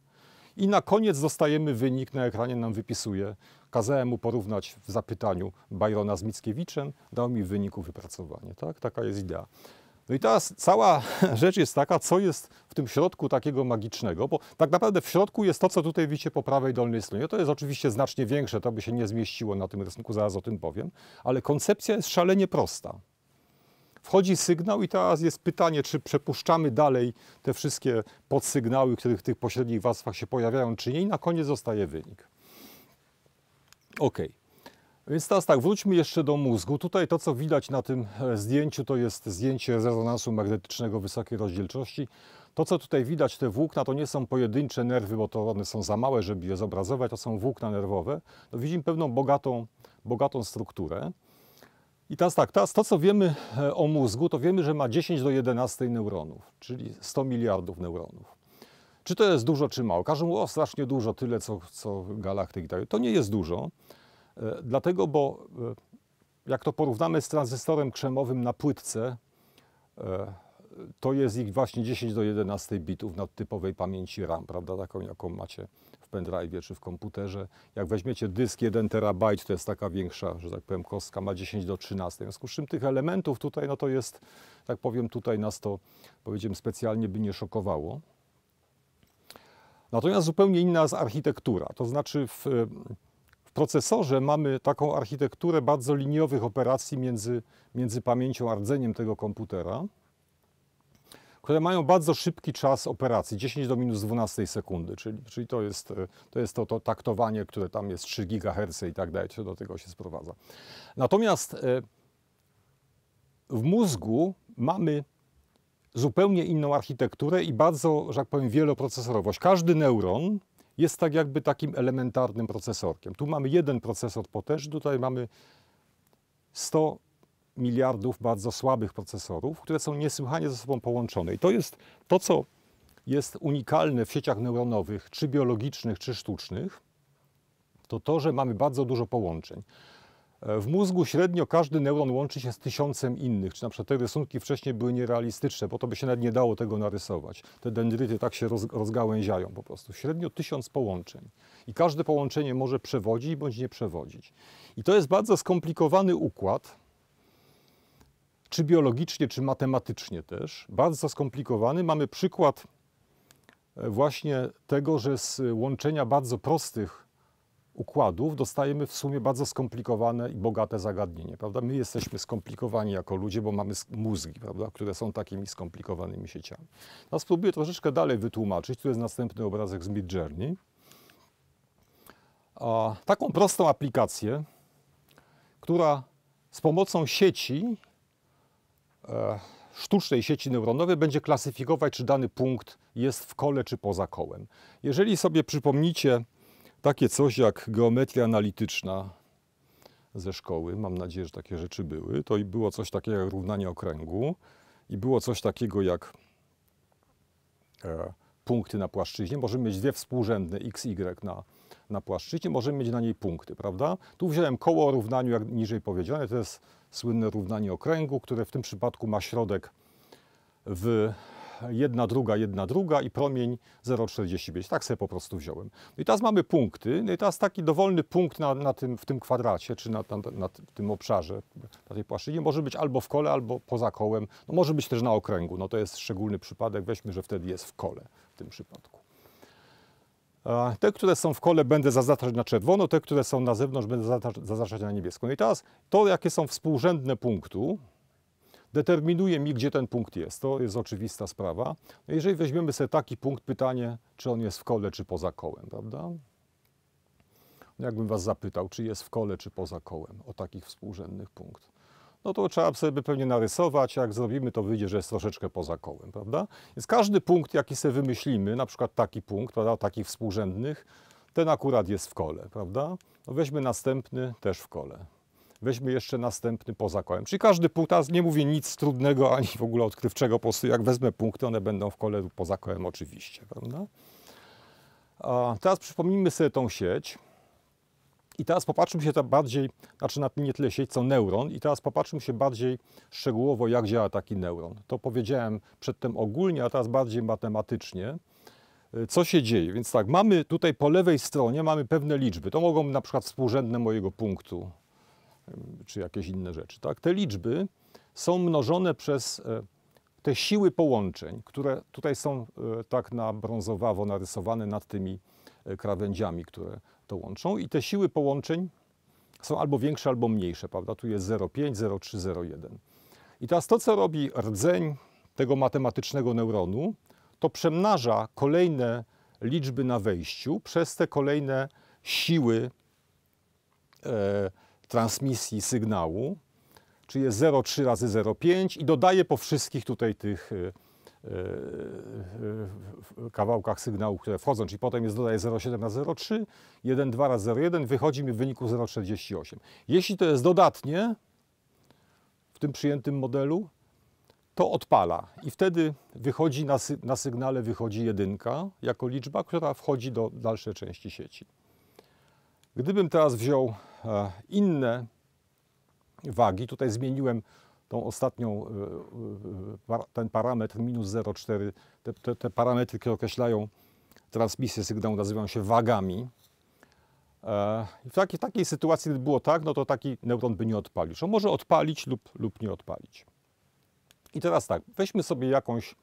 I na koniec dostajemy wynik, na ekranie nam wypisuje. Kazałem mu porównać w zapytaniu Byrona z Mickiewiczem, dał mi w wyniku wypracowanie. Tak? Taka jest idea. No i teraz cała rzecz jest taka, co jest w tym środku takiego magicznego, bo tak naprawdę w środku jest to, co tutaj widzicie po prawej dolnej stronie. To jest oczywiście znacznie większe, to by się nie zmieściło na tym rysunku, zaraz o tym powiem, ale koncepcja jest szalenie prosta wchodzi sygnał i teraz jest pytanie, czy przepuszczamy dalej te wszystkie podsygnały, które w tych pośrednich warstwach się pojawiają, czy nie i na koniec zostaje wynik. OK. Więc teraz tak, wróćmy jeszcze do mózgu. Tutaj to, co widać na tym e, zdjęciu, to jest zdjęcie z rezonansu magnetycznego wysokiej rozdzielczości. To, co tutaj widać, te włókna, to nie są pojedyncze nerwy, bo to one są za małe, żeby je zobrazować, to są włókna nerwowe. No, widzimy pewną bogatą, bogatą strukturę. I teraz tak, teraz to co wiemy e, o mózgu, to wiemy, że ma 10 do 11 neuronów, czyli 100 miliardów neuronów. Czy to jest dużo, czy mało? Każą, o strasznie dużo, tyle co, co galaktyk tak daje. To nie jest dużo, e, dlatego, bo e, jak to porównamy z tranzystorem krzemowym na płytce, to jest ich właśnie 10 do 11 bitów na typowej pamięci RAM, prawda, taką jaką macie pendrive czy w komputerze. Jak weźmiecie dysk 1 terabajt, to jest taka większa, że tak powiem, kostka, ma 10 do 13. W związku z czym tych elementów tutaj, no to jest, tak powiem, tutaj nas to, powiedziałem, specjalnie by nie szokowało. Natomiast zupełnie inna jest architektura. To znaczy w, w, procesorze mamy taką architekturę bardzo liniowych operacji między, między pamięcią a rdzeniem tego komputera które mają bardzo szybki czas operacji, 10 do minus 12 sekundy, czyli, czyli to jest, to, jest to, to taktowanie, które tam jest 3 GHz i tak dalej, do tego się sprowadza. Natomiast e, w mózgu mamy zupełnie inną architekturę i bardzo, że tak powiem, wieloprocesorowość. Każdy neuron jest tak jakby takim elementarnym procesorkiem. Tu mamy jeden procesor potężny, tutaj mamy 100 miliardów bardzo słabych procesorów, które są niesłychanie ze sobą połączone. I to jest to, co jest unikalne w sieciach neuronowych, czy biologicznych, czy sztucznych, to to, że mamy bardzo dużo połączeń. E, w mózgu średnio każdy neuron łączy się z tysiącem innych, czy na przykład te rysunki wcześniej były nierealistyczne, bo to by się nawet nie dało tego narysować. Te dendryty tak się rozgałęziają po prostu. Średnio tysiąc połączeń i każde połączenie może przewodzić bądź nie przewodzić. I to jest bardzo skomplikowany układ, czy biologicznie, czy matematycznie też, bardzo skomplikowany. Mamy przykład e, właśnie tego, że z łączenia bardzo prostych układów dostajemy w sumie bardzo skomplikowane i bogate zagadnienie, prawda? My jesteśmy skomplikowani jako ludzie, bo mamy mózgi, prawda, które są takimi skomplikowanymi sieciami. No spróbuję troszeczkę dalej wytłumaczyć. Tu jest następny obrazek z Midjourney. A, taką prostą aplikację, która z pomocą sieci E, sztucznej sieci neuronowej będzie klasyfikować, czy dany punkt jest w kole, czy poza kołem. Jeżeli sobie przypomnicie takie coś jak geometria analityczna ze szkoły, mam nadzieję, że takie rzeczy były, to i było coś takiego jak równanie okręgu i było coś takiego jak e, punkty na płaszczyźnie. Możemy mieć dwie współrzędne x, y na, na płaszczyźnie, możemy mieć na niej punkty, prawda? Tu wziąłem koło o równaniu, jak niżej powiedziane, to jest słynne równanie okręgu, które w tym przypadku ma środek w jedna druga, jedna druga i promień 0,45. Tak sobie po prostu wziąłem. No i teraz mamy punkty. No i teraz taki dowolny punkt na, na tym, w tym kwadracie, czy na, na, na, tym obszarze, na tej płaszczyźnie, może być albo w kole, albo poza kołem. No może być też na okręgu. No to jest szczególny przypadek. Weźmy, że wtedy jest w kole w tym przypadku. Te, które są w kole, będę zaznaczać na czerwono, te, które są na zewnątrz, będę zaznaczać na niebiesko. No i teraz to, jakie są współrzędne punktu, determinuje mi, gdzie ten punkt jest. To jest oczywista sprawa. No jeżeli weźmiemy sobie taki punkt, pytanie, czy on jest w kole, czy poza kołem, prawda? No, jakbym Was zapytał, czy jest w kole, czy poza kołem, o takich współrzędnych punktach no to trzeba sobie pewnie narysować. Jak zrobimy, to wyjdzie, że jest troszeczkę poza kołem, prawda? Więc każdy punkt, jaki sobie wymyślimy, na przykład taki punkt, prawda, takich współrzędnych, ten akurat jest w kole, prawda? No weźmy następny też w kole. Weźmy jeszcze następny poza kołem. Czyli każdy punkt, teraz nie mówię nic trudnego ani w ogóle odkrywczego, po prostu jak wezmę punkty, one będą w kole poza kołem oczywiście, prawda? A teraz przypomnijmy sobie tą sieć. I teraz popatrzmy się bardziej, znaczy na nie tyle sieć, co neuron. I teraz popatrzmy się bardziej szczegółowo, jak działa taki neuron. To powiedziałem przedtem ogólnie, a teraz bardziej matematycznie. Y, co się dzieje? Więc tak, mamy tutaj po lewej stronie mamy pewne liczby. To mogą na przykład współrzędne mojego punktu, y, czy jakieś inne rzeczy. Tak? Te liczby są mnożone przez y, te siły połączeń, które tutaj są tak na brązowawo narysowane nad tymi krawędziami, które to łączą i te siły połączeń są albo większe, albo mniejsze, prawda? Tu jest 0,5, 0,3, 0,1. I teraz to, co robi rdzeń tego matematycznego neuronu, to przemnaża kolejne liczby na wejściu przez te kolejne siły e, transmisji sygnału, czyli jest 0,3 razy 0,5 i dodaje po wszystkich tutaj tych e, kawałkach sygnału, które wchodzą, czyli potem jest dodaję 0,7 na 0,3, 1, 2 razy 0,1, wychodzi mi w wyniku 0,48. Jeśli to jest dodatnie w tym przyjętym modelu, to odpala i wtedy wychodzi na, sy na sygnale wychodzi jedynka jako liczba, która wchodzi do dalszej części sieci. Gdybym teraz wziął e, inne wagi, tutaj zmieniłem tą ostatnią, e, e, ten parametr minus 0,4, te, te, te, parametry, które określają transmisję sygnału, nazywają się wagami. E, w takiej, takiej sytuacji, gdyby było tak, no to taki neuron by nie odpalił. On może odpalić lub, lub nie odpalić. I teraz tak, weźmy sobie jakąś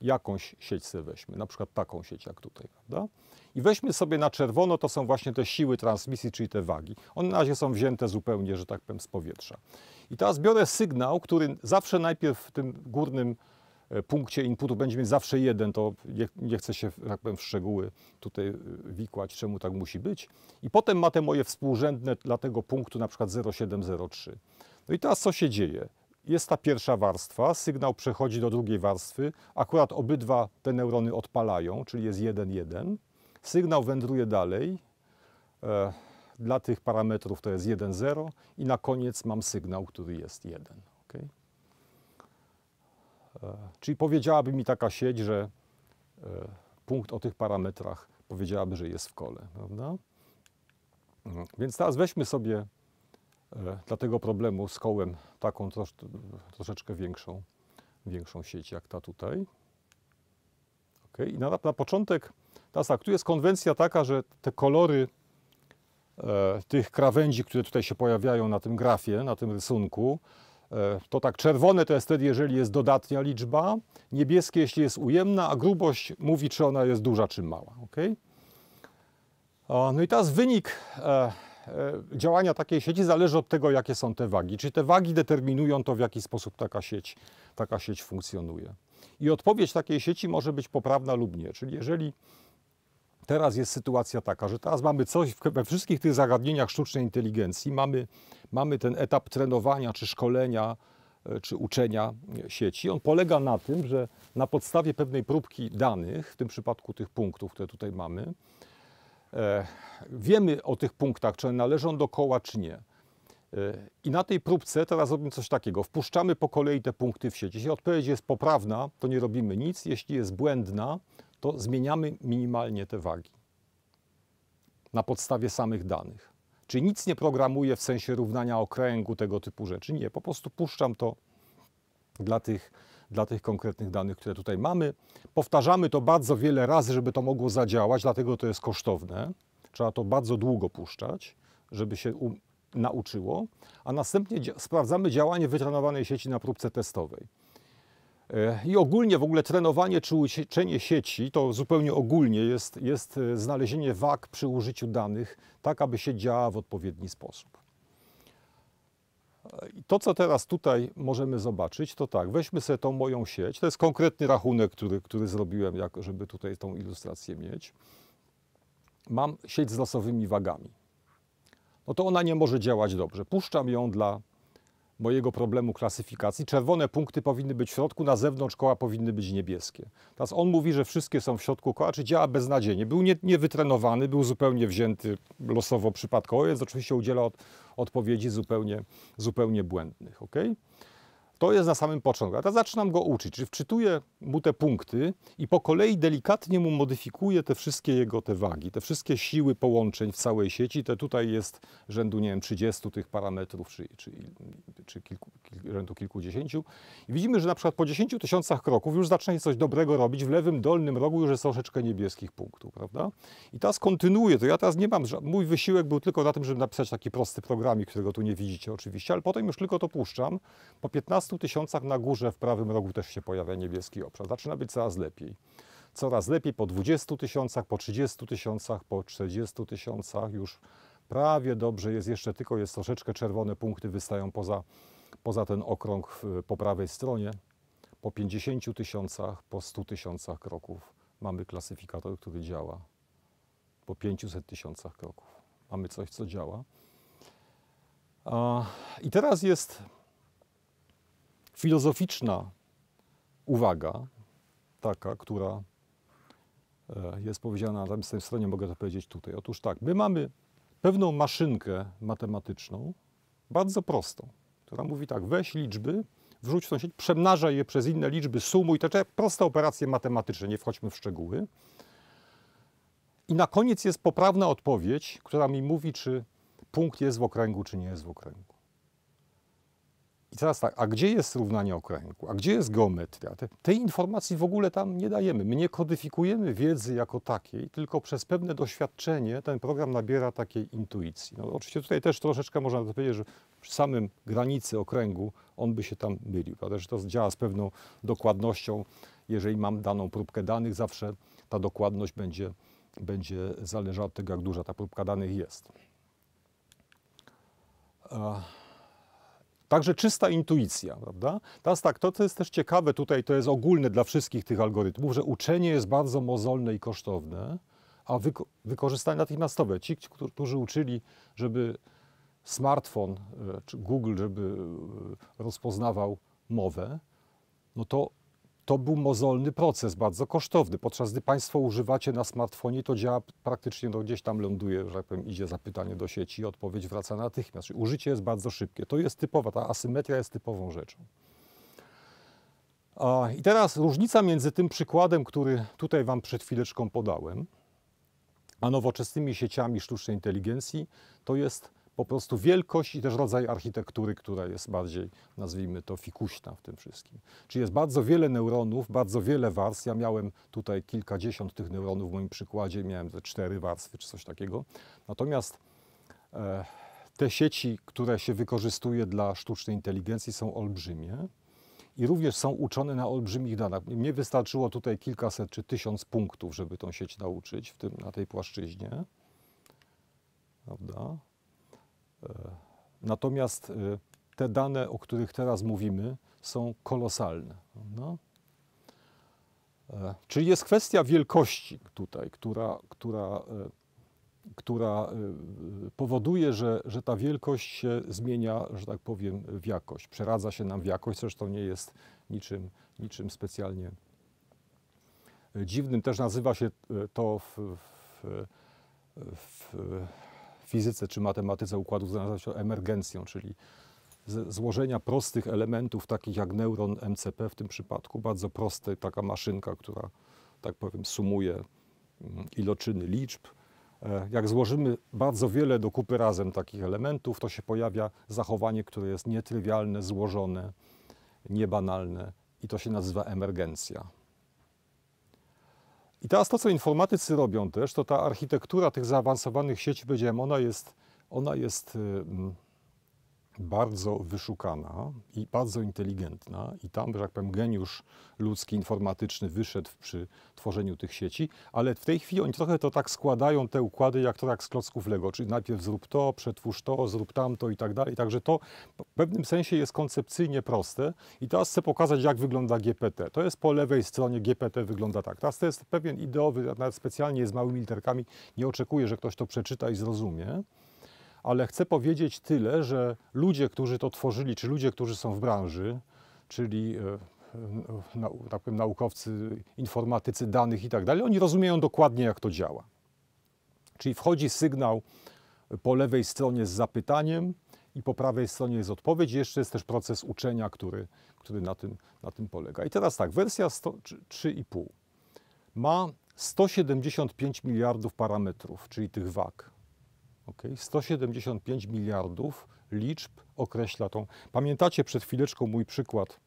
jakąś sieć sobie weźmy, na przykład taką sieć jak tutaj, prawda? I weźmy sobie na czerwono, to są właśnie te siły transmisji, czyli te wagi. One na razie są wzięte zupełnie, że tak powiem, z powietrza. I teraz biorę sygnał, który zawsze najpierw w tym górnym e, punkcie inputu będzie mieć zawsze jeden, to nie, nie chcę się, tak powiem, w szczegóły tutaj e, wikłać, czemu tak musi być. I potem ma te moje współrzędne dla tego punktu, na przykład 0,703. No i teraz co się dzieje? jest ta pierwsza warstwa, sygnał przechodzi do drugiej warstwy, akurat obydwa te neurony odpalają, czyli jest 1,1. Sygnał wędruje dalej, e, dla tych parametrów to jest 1,0 i na koniec mam sygnał, który jest 1. Okay? E, czyli powiedziałaby mi taka sieć, że e, punkt o tych parametrach powiedziałaby, że jest w kole. Prawda? Mm, więc teraz weźmy sobie E, dlatego problemu z kołem taką trosz, troszeczkę większą, większą sieć jak ta tutaj. Ok, I na, na początek, teraz tak, tu jest konwencja taka, że te kolory e, tych krawędzi, które tutaj się pojawiają na tym grafie, na tym rysunku, e, to tak czerwone to jest wtedy, jeżeli jest dodatnia liczba, niebieskie, jeśli jest ujemna, a grubość mówi, czy ona jest duża, czy mała. Okay? O, no i teraz wynik e, E, działania takiej sieci zależy od tego, jakie są te wagi. Czyli te wagi determinują to, w jaki sposób taka sieć, taka sieć funkcjonuje. I odpowiedź takiej sieci może być poprawna lub nie. Czyli jeżeli teraz jest sytuacja taka, że teraz mamy coś we wszystkich tych zagadnieniach sztucznej inteligencji, mamy, mamy ten etap trenowania czy szkolenia, e, czy uczenia sieci. On polega na tym, że na podstawie pewnej próbki danych, w tym przypadku tych punktów, które tutaj mamy, E, wiemy o tych punktach, czy one należą do koła, czy nie. E, I na tej próbce teraz robimy coś takiego. Wpuszczamy po kolei te punkty w sieć. Jeśli odpowiedź jest poprawna, to nie robimy nic. Jeśli jest błędna, to zmieniamy minimalnie te wagi na podstawie samych danych. Czyli nic nie programuję w sensie równania okręgu, tego typu rzeczy. Nie, po prostu puszczam to dla tych dla tych konkretnych danych, które tutaj mamy. Powtarzamy to bardzo wiele razy, żeby to mogło zadziałać, dlatego to jest kosztowne. Trzeba to bardzo długo puszczać, żeby się nauczyło, a następnie sprawdzamy działanie wytrenowanej sieci na próbce testowej. E, I ogólnie w ogóle trenowanie czy uczenie sieci, to zupełnie ogólnie jest, jest e, znalezienie wag przy użyciu danych, tak aby się działała w odpowiedni sposób. To, co teraz tutaj możemy zobaczyć, to tak, weźmy sobie tą moją sieć. To jest konkretny rachunek, który, który zrobiłem, jak, żeby tutaj tą ilustrację mieć. Mam sieć z losowymi wagami. No to ona nie może działać dobrze. Puszczam ją dla mojego problemu klasyfikacji. Czerwone punkty powinny być w środku, na zewnątrz koła powinny być niebieskie. Teraz on mówi, że wszystkie są w środku koła, czy działa beznadziejnie. Był niewytrenowany, był zupełnie wzięty losowo, przypadkowo, więc oczywiście udziela od, odpowiedzi zupełnie, zupełnie błędnych. Okay? To jest na samym początku. A teraz zaczynam go uczyć, czyli wczytuję mu te punkty i po kolei delikatnie mu modyfikuję te wszystkie jego te wagi, te wszystkie siły połączeń w całej sieci. Te tutaj jest rzędu, nie wiem, 30 tych parametrów, czy, czy, czy kilku, kilku, rzędu kilkudziesięciu. I widzimy, że na przykład po 10 tysiącach kroków już zaczyna coś dobrego robić. W lewym dolnym rogu już jest troszeczkę niebieskich punktów, prawda? I teraz kontynuuję to. Ja teraz nie mam, mój wysiłek był tylko na tym, żeby napisać taki prosty programik, którego tu nie widzicie oczywiście, ale potem już tylko to puszczam. Po 15 15 tysiącach na górze w prawym rogu też się pojawia niebieski obszar. Zaczyna być coraz lepiej. Coraz lepiej po 20 tysiącach, po 30 tysiącach, po 40 tysiącach już prawie dobrze jest. Jeszcze tylko jest troszeczkę czerwone punkty wystają poza, poza ten okrąg po prawej stronie. Po 50 tysiącach, po 100 tysiącach kroków mamy klasyfikator, który działa. Po 500 tysiącach kroków mamy coś, co działa. I teraz jest filozoficzna uwaga, taka, która e, jest powiedziana na tamtej stronie, mogę to powiedzieć tutaj. Otóż tak, my mamy pewną maszynkę matematyczną, bardzo prostą, która mówi tak, weź liczby, wrzuć w tą przemnażaj je przez inne liczby, sumuj, to znaczy proste operacje matematyczne, nie wchodźmy w szczegóły. I na koniec jest poprawna odpowiedź, która mi mówi, czy punkt jest w okręgu, czy nie jest w okręgu. I teraz tak, a gdzie jest równanie okręgu, a gdzie jest geometria? Te, tej informacji w ogóle tam nie dajemy. My nie kodyfikujemy wiedzy jako takiej, tylko przez pewne doświadczenie ten program nabiera takiej intuicji. No, oczywiście tutaj też troszeczkę można to powiedzieć, że przy samym granicy okręgu on by się tam mylił, prawda? że to działa z pewną dokładnością. Jeżeli mam daną próbkę danych, zawsze ta dokładność będzie, będzie zależała od tego, jak duża ta próbka danych jest. Także czysta intuicja, prawda? Teraz tak, to, to jest też ciekawe tutaj, to jest ogólne dla wszystkich tych algorytmów, że uczenie jest bardzo mozolne i kosztowne, a wyko wykorzystanie natychmiastowe. Ci, którzy uczyli, żeby smartfon e, czy Google, żeby e, rozpoznawał mowę, no to to był mozolny proces, bardzo kosztowny. Podczas gdy Państwo używacie na smartfonie, to działa praktycznie, no gdzieś tam ląduje, że tak powiem, idzie zapytanie do sieci, odpowiedź wraca natychmiast. Czyli użycie jest bardzo szybkie. To jest typowa, ta asymetria jest typową rzeczą. A, I teraz różnica między tym przykładem, który tutaj Wam przed chwileczką podałem, a nowoczesnymi sieciami sztucznej inteligencji, to jest po prostu wielkość i też rodzaj architektury, która jest bardziej, nazwijmy to, fikuśna w tym wszystkim. Czyli jest bardzo wiele neuronów, bardzo wiele warstw. Ja miałem tutaj kilkadziesiąt tych neuronów w moim przykładzie, miałem ze cztery warstwy czy coś takiego. Natomiast e, te sieci, które się wykorzystuje dla sztucznej inteligencji są olbrzymie i również są uczone na olbrzymich danych. Mnie wystarczyło tutaj kilkaset czy tysiąc punktów, żeby tą sieć nauczyć w tym, na tej płaszczyźnie. Prawda? Natomiast y, te dane, o których teraz mówimy, są kolosalne. No. E, czyli jest kwestia wielkości tutaj, która, która, e, która e, powoduje, że, że ta wielkość się zmienia, że tak powiem, w jakość. Przeradza się nam w jakość, zresztą nie jest niczym, niczym specjalnie dziwnym. Też nazywa się to w, w, w fizyce czy matematyce układów nazywa się emergencją, czyli złożenia prostych elementów, takich jak neuron MCP w tym przypadku, bardzo proste, taka maszynka, która, tak powiem, sumuje mm, iloczyny liczb. E, jak złożymy bardzo wiele do kupy razem takich elementów, to się pojawia zachowanie, które jest nietrywialne, złożone, niebanalne i to się nazywa emergencja. I teraz to, co informatycy robią też, to ta architektura tych zaawansowanych sieci powiedziałem, ona jest, ona jest y, mm, bardzo wyszukana i bardzo inteligentna, i tam, że tak powiem, geniusz ludzki, informatyczny wyszedł przy tworzeniu tych sieci, ale w tej chwili oni trochę to tak składają te układy, jak to tak z klocków Lego, czyli najpierw zrób to, przetwórz to, zrób tamto i tak dalej. Także to w pewnym sensie jest koncepcyjnie proste. I teraz chcę pokazać, jak wygląda GPT. To jest po lewej stronie GPT wygląda tak. Teraz to jest pewien ideowy, nawet specjalnie z małymi literkami, nie oczekuję, że ktoś to przeczyta i zrozumie ale chcę powiedzieć tyle, że ludzie, którzy to tworzyli, czy ludzie, którzy są w branży, czyli e, e, tak powiem, naukowcy, informatycy danych i tak dalej, oni rozumieją dokładnie, jak to działa. Czyli wchodzi sygnał po lewej stronie z zapytaniem i po prawej stronie jest odpowiedź. Jeszcze jest też proces uczenia, który, który na, tym, na tym polega. I teraz tak, wersja 3,5 ma 175 miliardów parametrów, czyli tych wag. Okay. 175 miliardów liczb określa tą. Pamiętacie przed chwileczką mój przykład,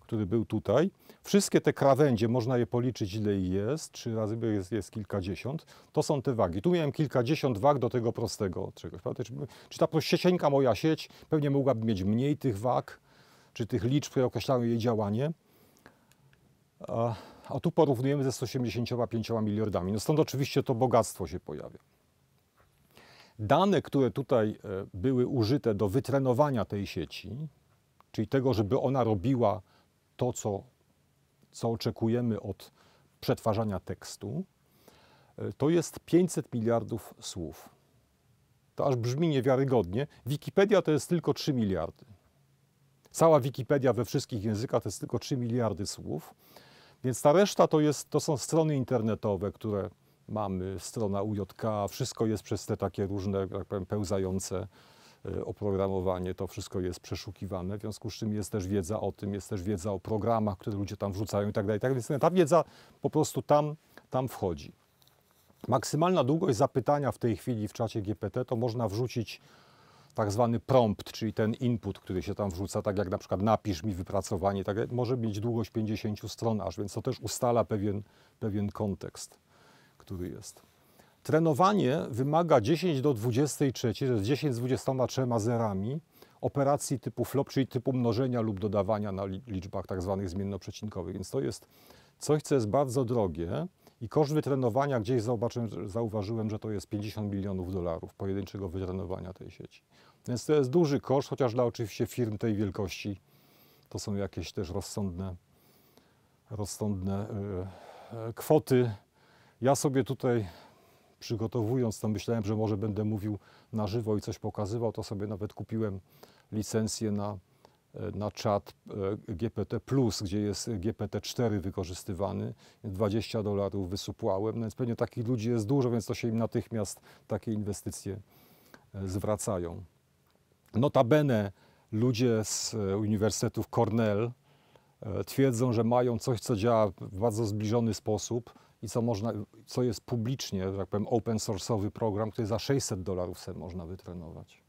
który był tutaj. Wszystkie te krawędzie, można je policzyć ile jest, trzy razy jest, jest kilkadziesiąt, to są te wagi. Tu miałem kilkadziesiąt wag do tego prostego czegoś. Czy, czy ta prościesieńka moja sieć pewnie mogłaby mieć mniej tych wag, czy tych liczb, które określają jej działanie. A, a tu porównujemy ze 185 miliardami. No stąd oczywiście to bogactwo się pojawia. Dane, które tutaj e, były użyte do wytrenowania tej sieci, czyli tego, żeby ona robiła to, co, co oczekujemy od przetwarzania tekstu, e, to jest 500 miliardów słów. To aż brzmi niewiarygodnie. Wikipedia to jest tylko 3 miliardy. Cała Wikipedia we wszystkich językach to jest tylko 3 miliardy słów. Więc ta reszta to, jest, to są strony internetowe, które mamy, strona UJK, wszystko jest przez te takie różne, jak powiem, pełzające e, oprogramowanie, to wszystko jest przeszukiwane, w związku z czym jest też wiedza o tym, jest też wiedza o programach, które ludzie tam wrzucają i tak dalej. Tak więc ta wiedza po prostu tam, tam wchodzi. Maksymalna długość zapytania w tej chwili w czacie GPT to można wrzucić tak zwany prompt, czyli ten input, który się tam wrzuca, tak jak na przykład napisz mi wypracowanie, tak, może mieć długość 50 stron aż, więc to też ustala pewien, pewien kontekst który jest. Trenowanie wymaga 10 do 23, to jest 10 z 23 zerami, operacji typu flop, czyli typu mnożenia lub dodawania na liczbach tak zwanych zmiennoprzecinkowych. Więc to jest coś, co jest bardzo drogie i koszt wytrenowania gdzieś zobaczyłem, zauważyłem, że to jest 50 milionów dolarów pojedynczego wytrenowania tej sieci. Więc to jest duży koszt, chociaż dla oczywiście firm tej wielkości to są jakieś też rozsądne, rozsądne e, e, kwoty. Ja sobie tutaj przygotowując to myślałem, że może będę mówił na żywo i coś pokazywał, to sobie nawet kupiłem licencję na, e, na czat e, GPT+, gdzie jest GPT-4 wykorzystywany, 20 dolarów wysupłałem, no więc pewnie takich ludzi jest dużo, więc to się im natychmiast takie inwestycje e, zwracają. Notabene ludzie z uniwersytetów Cornell twierdzą, że mają coś, co działa w bardzo zbliżony sposób, i co, można, co jest publicznie, że tak powiem, open source'owy program, który za 600 dolarów se można wytrenować.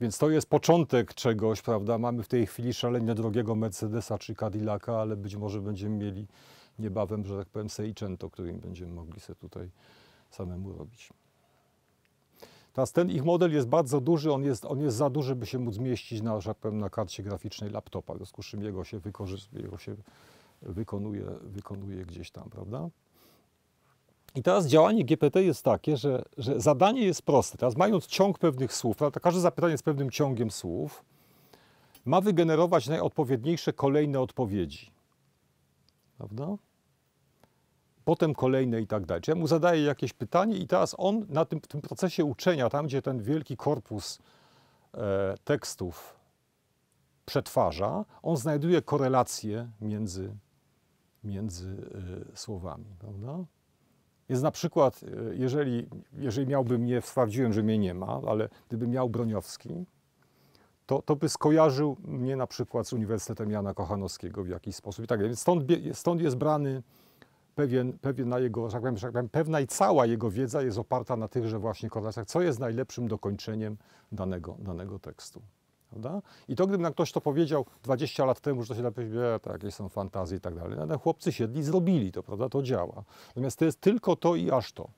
Więc to jest początek czegoś, prawda? Mamy w tej chwili szalenie drogiego Mercedesa czy Cadillaca, ale być może będziemy mieli niebawem, że tak powiem, Seicento, którym będziemy mogli sobie tutaj samemu robić. Teraz ten ich model jest bardzo duży, on jest, on jest za duży, by się móc zmieścić na, że tak powiem, na karcie graficznej laptopa, w związku z czym jego się, wykorzy- jego się wykonuje, wykonuje gdzieś tam, prawda? I teraz działanie GPT jest takie, że, że zadanie jest proste. Teraz mając ciąg pewnych słów, to każde zapytanie z pewnym ciągiem słów, ma wygenerować najodpowiedniejsze kolejne odpowiedzi. Prawda? Potem kolejne i tak dalej. Czyli ja mu zadaję jakieś pytanie i teraz on na tym, w tym procesie uczenia, tam gdzie ten wielki korpus e, tekstów przetwarza, on znajduje korelacje między między y, słowami, prawda? Jest na przykład, y, jeżeli, jeżeli miałby mnie, stwierdziłem, że mnie nie ma, ale gdyby miał Broniowski, to, to by skojarzył mnie na przykład z Uniwersytetem Jana Kochanowskiego w jakiś sposób i tak więc Stąd, stąd jest brany pewien, pewien na jego, że tak, powiem, że tak powiem, pewna i cała jego wiedza jest oparta na tychże właśnie korelacjach, co jest najlepszym dokończeniem danego, danego tekstu. Prawda? I to gdyby na ktoś to powiedział 20 lat temu, że to się da powiedzieć, tak, jakieś są fantazje i tak dalej. No, chłopcy siedli i zrobili to, prawda? To działa. Natomiast to jest tylko to i aż to.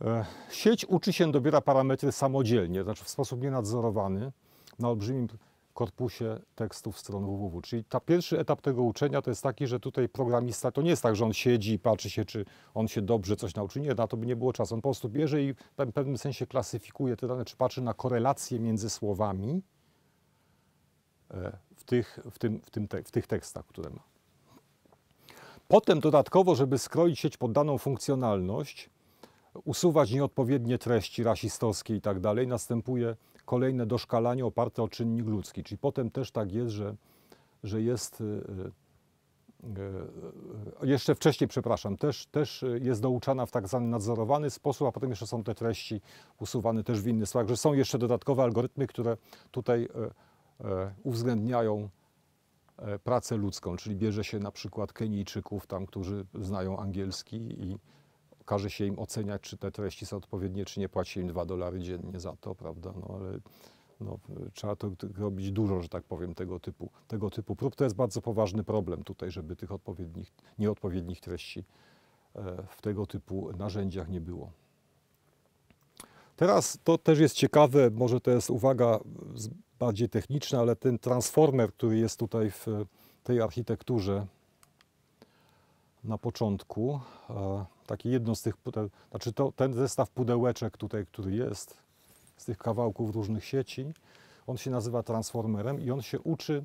E, sieć uczy się, dobiera parametry samodzielnie, to znaczy w sposób nienadzorowany, na olbrzymim korpusie tekstów stron www. Czyli ta pierwszy etap tego uczenia to jest taki, że tutaj programista to nie jest tak, że on siedzi i patrzy się, czy on się dobrze coś nauczy. Nie, na to by nie było czasu. On po prostu bierze i w pewnym sensie klasyfikuje te dane, czy patrzy na korelacje między słowami e, w tych, w tym, w tym, te, w tych tekstach, które ma. Potem dodatkowo, żeby skroić sieć pod daną funkcjonalność, usuwać nieodpowiednie treści rasistowskie i tak dalej, następuje kolejne doszkalanie oparte o czynnik ludzki. Czyli potem też tak jest, że, że jest y, y, y, jeszcze wcześniej, przepraszam, też, też jest douczana w tak zwany nadzorowany sposób, a potem jeszcze są te treści usuwane też w inny sposób. że są jeszcze dodatkowe algorytmy, które tutaj uwzględniają e, pracę ludzką, czyli bierze się na przykład Kenijczyków, tam, którzy znają angielski i każe się im oceniać, czy te treści są odpowiednie, czy nie. Płaci im dwa dolary dziennie za to, prawda? No, ale no, trzeba to robić dużo, że tak powiem, tego typu, tego typu prób. To jest bardzo poważny problem tutaj, żeby tych odpowiednich, nieodpowiednich treści e, w tego typu narzędziach nie było. Teraz to też jest ciekawe, może to jest uwaga bardziej techniczna, ale ten transformer, który jest tutaj w tej architekturze, na początku. E, taki jedno z tych, znaczy to, ten zestaw pudełeczek tutaj, który jest, z tych kawałków różnych sieci, on się nazywa transformerem i on się uczy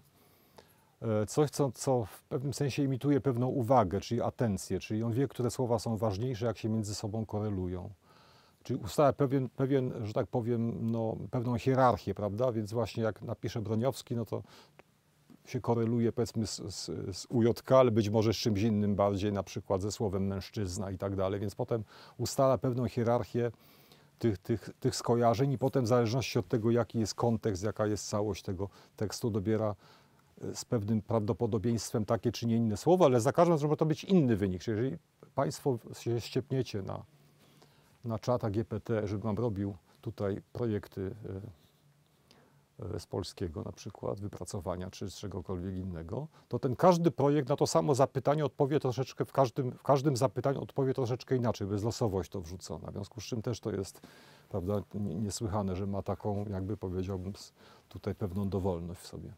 e, coś, co, co w pewnym sensie imituje pewną uwagę, czyli atencję, czyli on wie, które słowa są ważniejsze, jak się między sobą korelują. Czyli ustala pewien, pewien że tak powiem, no, pewną hierarchię, prawda? Więc właśnie jak napisze Broniowski, no to się koreluje powiedzmy z, z, z UJK, ale być może z czymś innym bardziej, na przykład ze słowem mężczyzna i tak dalej, więc potem ustala pewną hierarchię tych, tych, tych skojarzeń i potem w zależności od tego, jaki jest kontekst, jaka jest całość tego tekstu, dobiera e, z pewnym prawdopodobieństwem takie czy nie inne słowa, ale za każdym razem może to być inny wynik. Czyli jeżeli Państwo się ściepniecie na, na czata GPT, żeby Wam robił tutaj projekty e, E, z polskiego na przykład, wypracowania czy z czegokolwiek innego, to ten każdy projekt na to samo zapytanie odpowie troszeczkę, w każdym, w każdym zapytaniu odpowie troszeczkę inaczej, bez losowość to wrzucona. W związku z czym też to jest prawda, niesłychane, że ma taką, jakby powiedziałbym, tutaj pewną dowolność w sobie.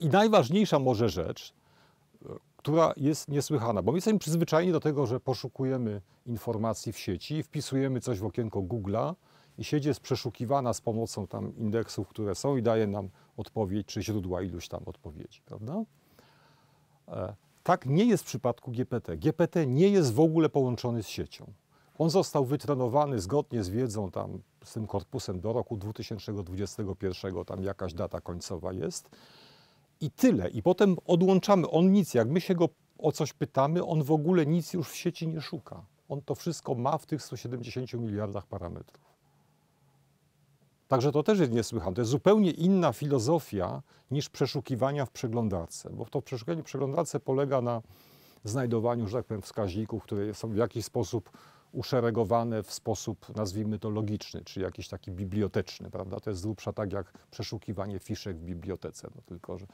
I najważniejsza może rzecz, e, która jest niesłychana, bo my jesteśmy przyzwyczajeni do tego, że poszukujemy informacji w sieci, wpisujemy coś w okienko Google'a, i sieć jest przeszukiwana z pomocą tam indeksów, które są i daje nam odpowiedź, czy źródła iluś tam odpowiedzi, prawda? E, tak nie jest w przypadku GPT. GPT nie jest w ogóle połączony z siecią. On został wytrenowany zgodnie z wiedzą tam, z tym korpusem do roku 2021, tam jakaś data końcowa jest. I tyle. I potem odłączamy. On nic, jak my się go o coś pytamy, on w ogóle nic już w sieci nie szuka. On to wszystko ma w tych 170 miliardach parametrów. Także to też jest niesłychane. To jest zupełnie inna filozofia niż przeszukiwania w przeglądarce, bo to przeszukiwanie w przeglądarce polega na znajdowaniu, że tak powiem, wskaźników, które są w jakiś sposób uszeregowane w sposób, nazwijmy to, logiczny, czy jakiś taki biblioteczny, prawda? To jest z tak jak przeszukiwanie fiszek w bibliotece, no tylko, że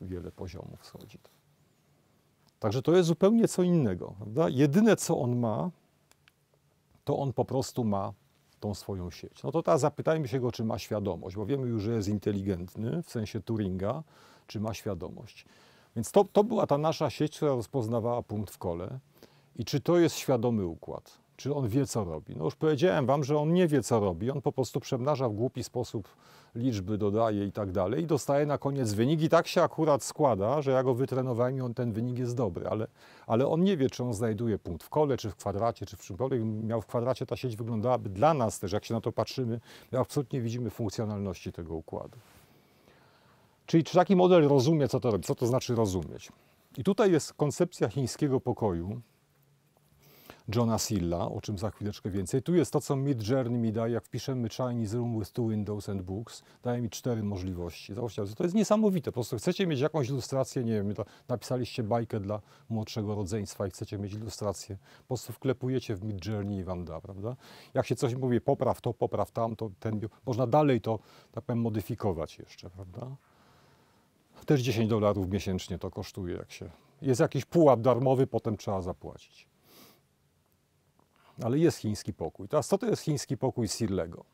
wiele poziomów schodzi. Także to jest zupełnie co innego, prawda? Jedyne, co on ma, to on po prostu ma tą swoją sieć? No to teraz zapytajmy się go, czy ma świadomość, bo wiemy już, że jest inteligentny w sensie Turinga, czy ma świadomość. Więc to, to była ta nasza sieć, która rozpoznawała punkt w kole. I czy to jest świadomy układ? Czy on wie, co robi? No już powiedziałem wam, że on nie wie, co robi. On po prostu przemnaża w głupi sposób liczby, dodaje i tak dalej i dostaje na koniec wynik. I tak się akurat składa, że ja go wytrenowałem i on ten wynik jest dobry, ale, ale on nie wie, czy on znajduje punkt w kole, czy w kwadracie, czy w czymkolwiek. Miał w kwadracie ta sieć wyglądałaby dla nas też, jak się na to patrzymy, my absolutnie widzimy funkcjonalności tego układu. Czyli czy taki model rozumie, co to robi? Co to znaczy rozumieć? I tutaj jest koncepcja chińskiego pokoju, Johna Silla, o czym za chwileczkę więcej. Tu jest to, co Mid Journey mi daje, jak wpiszemy Chinese Room with two windows and books, daje mi cztery możliwości. To jest niesamowite, po prostu chcecie mieć jakąś ilustrację, nie wiem, napisaliście bajkę dla młodszego rodzeństwa i chcecie mieć ilustrację, po prostu wklepujecie w Mid Journey i wam da, prawda? Jak się coś mówi, popraw to, popraw tamto, ten, można dalej to, tak powiem, modyfikować jeszcze, prawda? Też 10 dolarów miesięcznie to kosztuje, jak się... Jest jakiś pułap darmowy, potem trzeba zapłacić ale jest chiński pokój. Teraz co to jest chiński pokój Sirlego?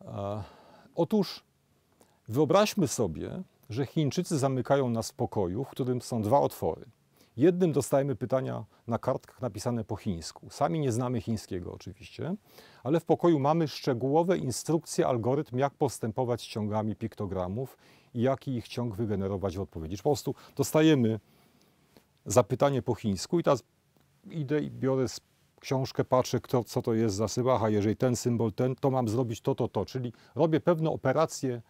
E, otóż wyobraźmy sobie, że Chińczycy zamykają nas w pokoju, w którym są dwa otwory. Jednym dostajemy pytania na kartkach napisane po chińsku. Sami nie znamy chińskiego oczywiście, ale w pokoju mamy szczegółowe instrukcje, algorytm, jak postępować z ciągami piktogramów i jaki ich ciąg wygenerować w odpowiedzi. po prostu dostajemy zapytanie po chińsku i teraz idę i biorę książkę, patrzę, kto, co to jest za syła, a jeżeli ten symbol, ten, to mam zrobić to, to, to. Czyli robię pewne operacje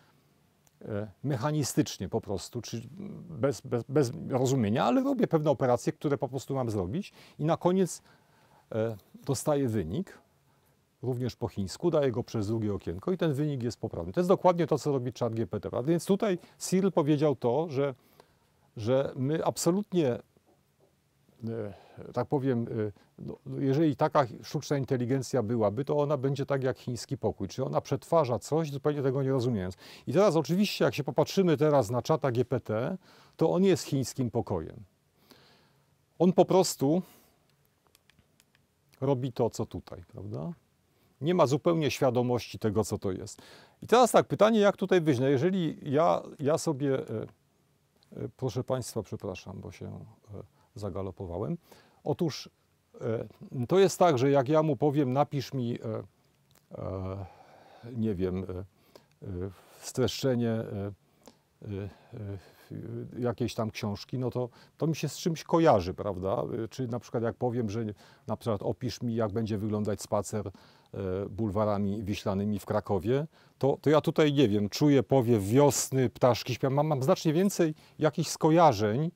e, mechanistycznie po prostu, czyli bez, bez, bez rozumienia, ale robię pewne operacje, które po prostu mam zrobić i na koniec e, dostaję wynik, również po chińsku, daję go przez drugie okienko i ten wynik jest poprawny. To jest dokładnie to, co robi ChatGPT. A więc tutaj Cyril powiedział to, że, że my absolutnie e, tak powiem, y, no, jeżeli taka sztuczna inteligencja byłaby, to ona będzie tak jak chiński pokój, czyli ona przetwarza coś, zupełnie tego nie rozumiejąc. I teraz oczywiście, jak się popatrzymy teraz na czata GPT, to on jest chińskim pokojem. On po prostu robi to, co tutaj, prawda? Nie ma zupełnie świadomości tego, co to jest. I teraz tak, pytanie, jak tutaj wyjść? No jeżeli ja, ja sobie, e, e, proszę Państwa, przepraszam, bo się e, zagalopowałem. Otóż e, to jest tak, że jak ja mu powiem, napisz mi, e, e, nie wiem, streszczenie jakiejś tam książki, no to, to mi się z czymś kojarzy, prawda? Czy na przykład jak powiem, że na przykład opisz mi, jak będzie wyglądać spacer bulwarami wiślanymi w Krakowie, to, to ja tutaj, nie wiem, czuję powiew wiosny, ptaszki śpiewam. Mam, mam znacznie więcej jakichś skojarzeń,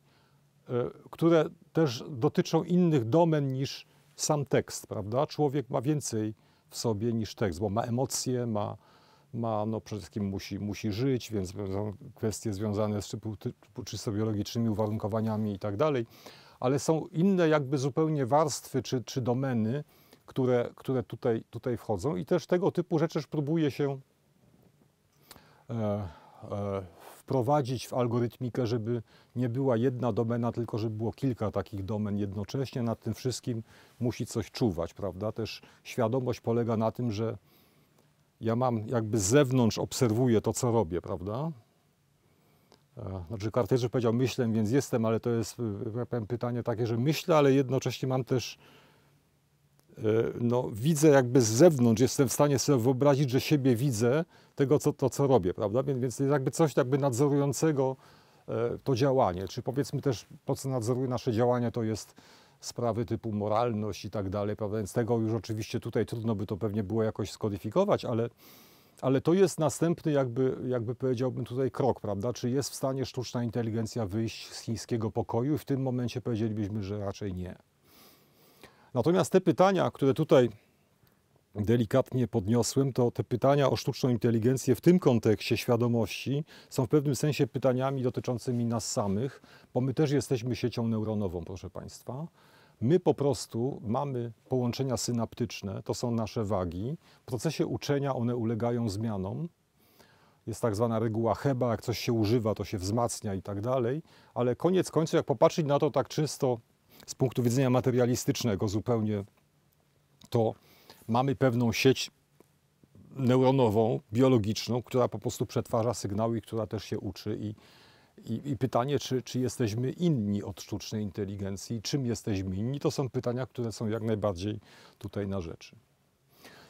Y, które też dotyczą innych domen niż sam tekst, prawda? Człowiek ma więcej w sobie niż tekst, bo ma emocje, ma, ma no przede wszystkim musi, musi żyć, więc są kwestie związane z czysto biologicznymi uwarunkowaniami i tak dalej, ale są inne jakby zupełnie warstwy czy, czy domeny, które, które tutaj, tutaj wchodzą i też tego typu rzeczy próbuje się e, e, wprowadzić w algorytmikę, żeby nie była jedna domena, tylko żeby było kilka takich domen jednocześnie. Nad tym wszystkim musi coś czuwać, prawda? Też świadomość polega na tym, że ja mam jakby z zewnątrz obserwuję to, co robię, prawda? E, znaczy Kartezrzy powiedział myślę, więc jestem, ale to jest e, e, pytanie takie, że myślę, ale jednocześnie mam też Y, no, widzę jakby z zewnątrz, jestem w stanie sobie wyobrazić, że siebie widzę, tego co, to, co robię, prawda? Więc jest jakby coś jakby nadzorującego y, to działanie, czy powiedzmy też to, co nadzoruje nasze działania, to jest sprawy typu moralność i tak dalej, prawda? Więc tego już oczywiście tutaj trudno by to pewnie było jakoś skodyfikować, ale, ale to jest następny jakby, jakby powiedziałbym tutaj krok, prawda? Czy jest w stanie sztuczna inteligencja wyjść z chińskiego pokoju? I w tym momencie powiedzielibyśmy, że raczej nie. Natomiast te pytania, które tutaj delikatnie podniosłem, to te pytania o sztuczną inteligencję w tym kontekście świadomości są w pewnym sensie pytaniami dotyczącymi nas samych, bo my też jesteśmy siecią neuronową, proszę Państwa. My po prostu mamy połączenia synaptyczne, to są nasze wagi. W procesie uczenia one ulegają zmianom. Jest tak zwana reguła Heba, jak coś się używa, to się wzmacnia i tak dalej. Ale koniec końców, jak popatrzeć na to tak czysto z punktu widzenia materialistycznego zupełnie, to mamy pewną sieć neuronową, biologiczną, która po prostu przetwarza sygnały i która też się uczy. I, i, i pytanie, czy, czy jesteśmy inni od sztucznej inteligencji, czym jesteśmy inni, to są pytania, które są jak najbardziej tutaj na rzeczy.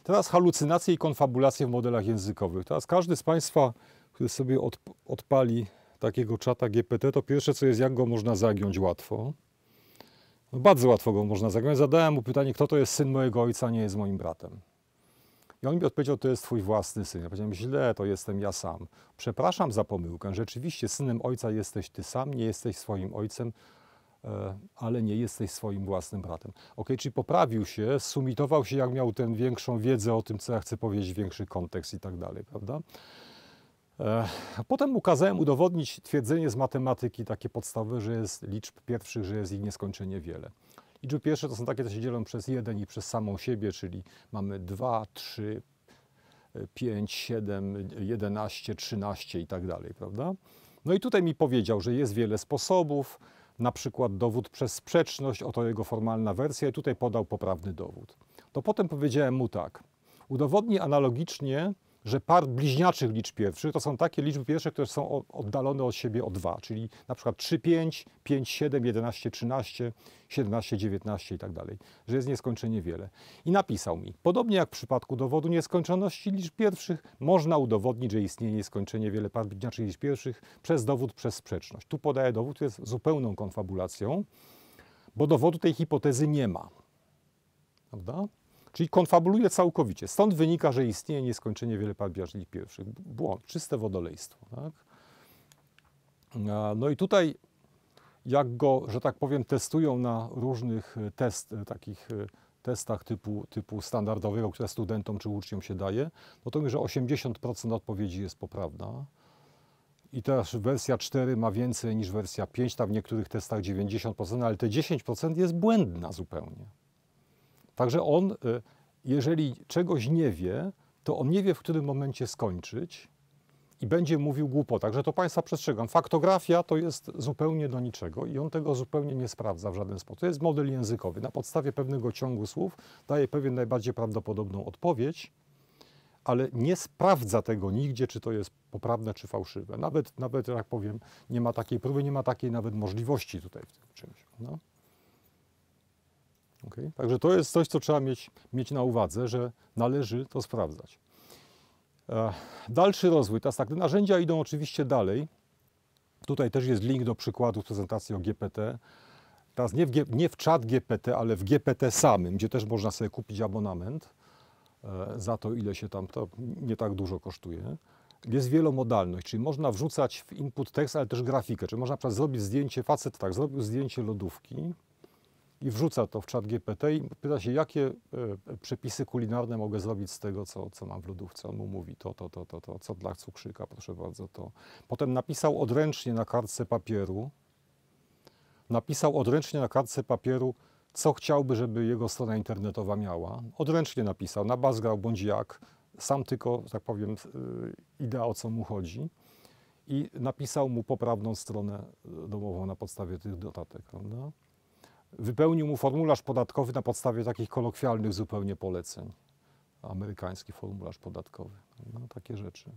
Teraz halucynacje i konfabulacje w modelach językowych. Teraz każdy z Państwa, który sobie odpali takiego czata GPT, to pierwsze co jest, jak go można zagiąć łatwo. No bardzo łatwo go można zagrać. Zadałem mu pytanie, kto to jest syn mojego ojca, nie jest moim bratem. I on mi odpowiedział, to jest twój własny syn. Ja powiedziałem, źle, to jestem ja sam. Przepraszam za pomyłkę. Rzeczywiście synem ojca jesteś ty sam, nie jesteś swoim ojcem, e, ale nie jesteś swoim własnym bratem. Ok, czyli poprawił się, sumitował się, jak miał tę większą wiedzę o tym, co ja chcę powiedzieć, większy kontekst i tak dalej, prawda? E, potem mu kazałem udowodnić twierdzenie z matematyki, takie podstawowe, że jest liczb pierwszych, że jest ich nieskończenie wiele. Liczby pierwsze to są takie, które się dzielą przez jeden i przez samą siebie, czyli mamy 2, 3, 5, 7, 11, 13 i tak dalej, prawda? No i tutaj mi powiedział, że jest wiele sposobów, na przykład dowód przez sprzeczność, oto jego formalna wersja i tutaj podał poprawny dowód. To potem powiedziałem mu tak, udowodni analogicznie, że par bliźniaczych liczb pierwszych to są takie liczby pierwsze, które są oddalone od siebie o 2, czyli na przykład 3, 5, 5, 7, 11, 13, 17, 19 i tak dalej, że jest nieskończenie wiele. I napisał mi, podobnie jak w przypadku dowodu nieskończoności liczb pierwszych, można udowodnić, że istnieje nieskończenie wiele par bliźniaczych liczb pierwszych przez dowód, przez sprzeczność. Tu podaję dowód, jest zupełną konfabulacją, bo dowodu tej hipotezy nie ma. Prawda? Czyli konfabuluje całkowicie. Stąd wynika, że istnieje nieskończenie wiele patriarchów pierwszych. Błąd, czyste wodolejstwo. Tak? No i tutaj, jak go, że tak powiem, testują na różnych e, test, e, takich e, testach typu, typu standardowego, które studentom czy uczniom się daje, no to mówię, że 80% odpowiedzi jest poprawna. I teraz wersja 4 ma więcej niż wersja 5, tam w niektórych testach 90%, ale te 10% jest błędna zupełnie. Także on, y, jeżeli czegoś nie wie, to on nie wie, w którym momencie skończyć i będzie mówił głupo. Także to Państwa przestrzegam. Faktografia to jest zupełnie do niczego i on tego zupełnie nie sprawdza w żaden sposób. To jest model językowy. Na podstawie pewnego ciągu słów daje pewien najbardziej prawdopodobną odpowiedź, ale nie sprawdza tego nigdzie, czy to jest poprawne, czy fałszywe. Nawet, nawet jak powiem, nie ma takiej próby, nie ma takiej nawet możliwości tutaj w tym czymś. No. Okay? Także to jest coś, co trzeba mieć, mieć na uwadze, że należy to sprawdzać. dalszy rozwój. Teraz tak, te narzędzia idą oczywiście dalej. Tutaj też jest link do przykładu z prezentacji o GPT. Teraz nie w, nie w czat GPT, ale w GPT samym, gdzie też można sobie kupić abonament e, za to, ile się tam, to nie tak dużo kosztuje jest wielomodalność, czyli można wrzucać w input tekst, ale też grafikę. Czyli można na przykład zrobić zdjęcie, facet tak, zrobił zdjęcie lodówki i wrzuca to w czat GPT i pyta się, jakie e, przepisy kulinarne mogę zrobić z tego, co, co mam w lodówce. On mu mówi to, to, to, to, to, co dla cukrzyka, proszę bardzo, to. Potem napisał odręcznie na kartce papieru, napisał odręcznie na kartce papieru, co chciałby, żeby jego strona internetowa miała. Odręcznie napisał, na bazgrał bądź jak, sam tylko, tak powiem, e, idea o co mu chodzi i napisał mu poprawną stronę e, domową na podstawie tych notatek, prawda? wypełnił mu formularz podatkowy na podstawie takich kolokwialnych zupełnie poleceń. Amerykański formularz podatkowy. No, takie rzeczy.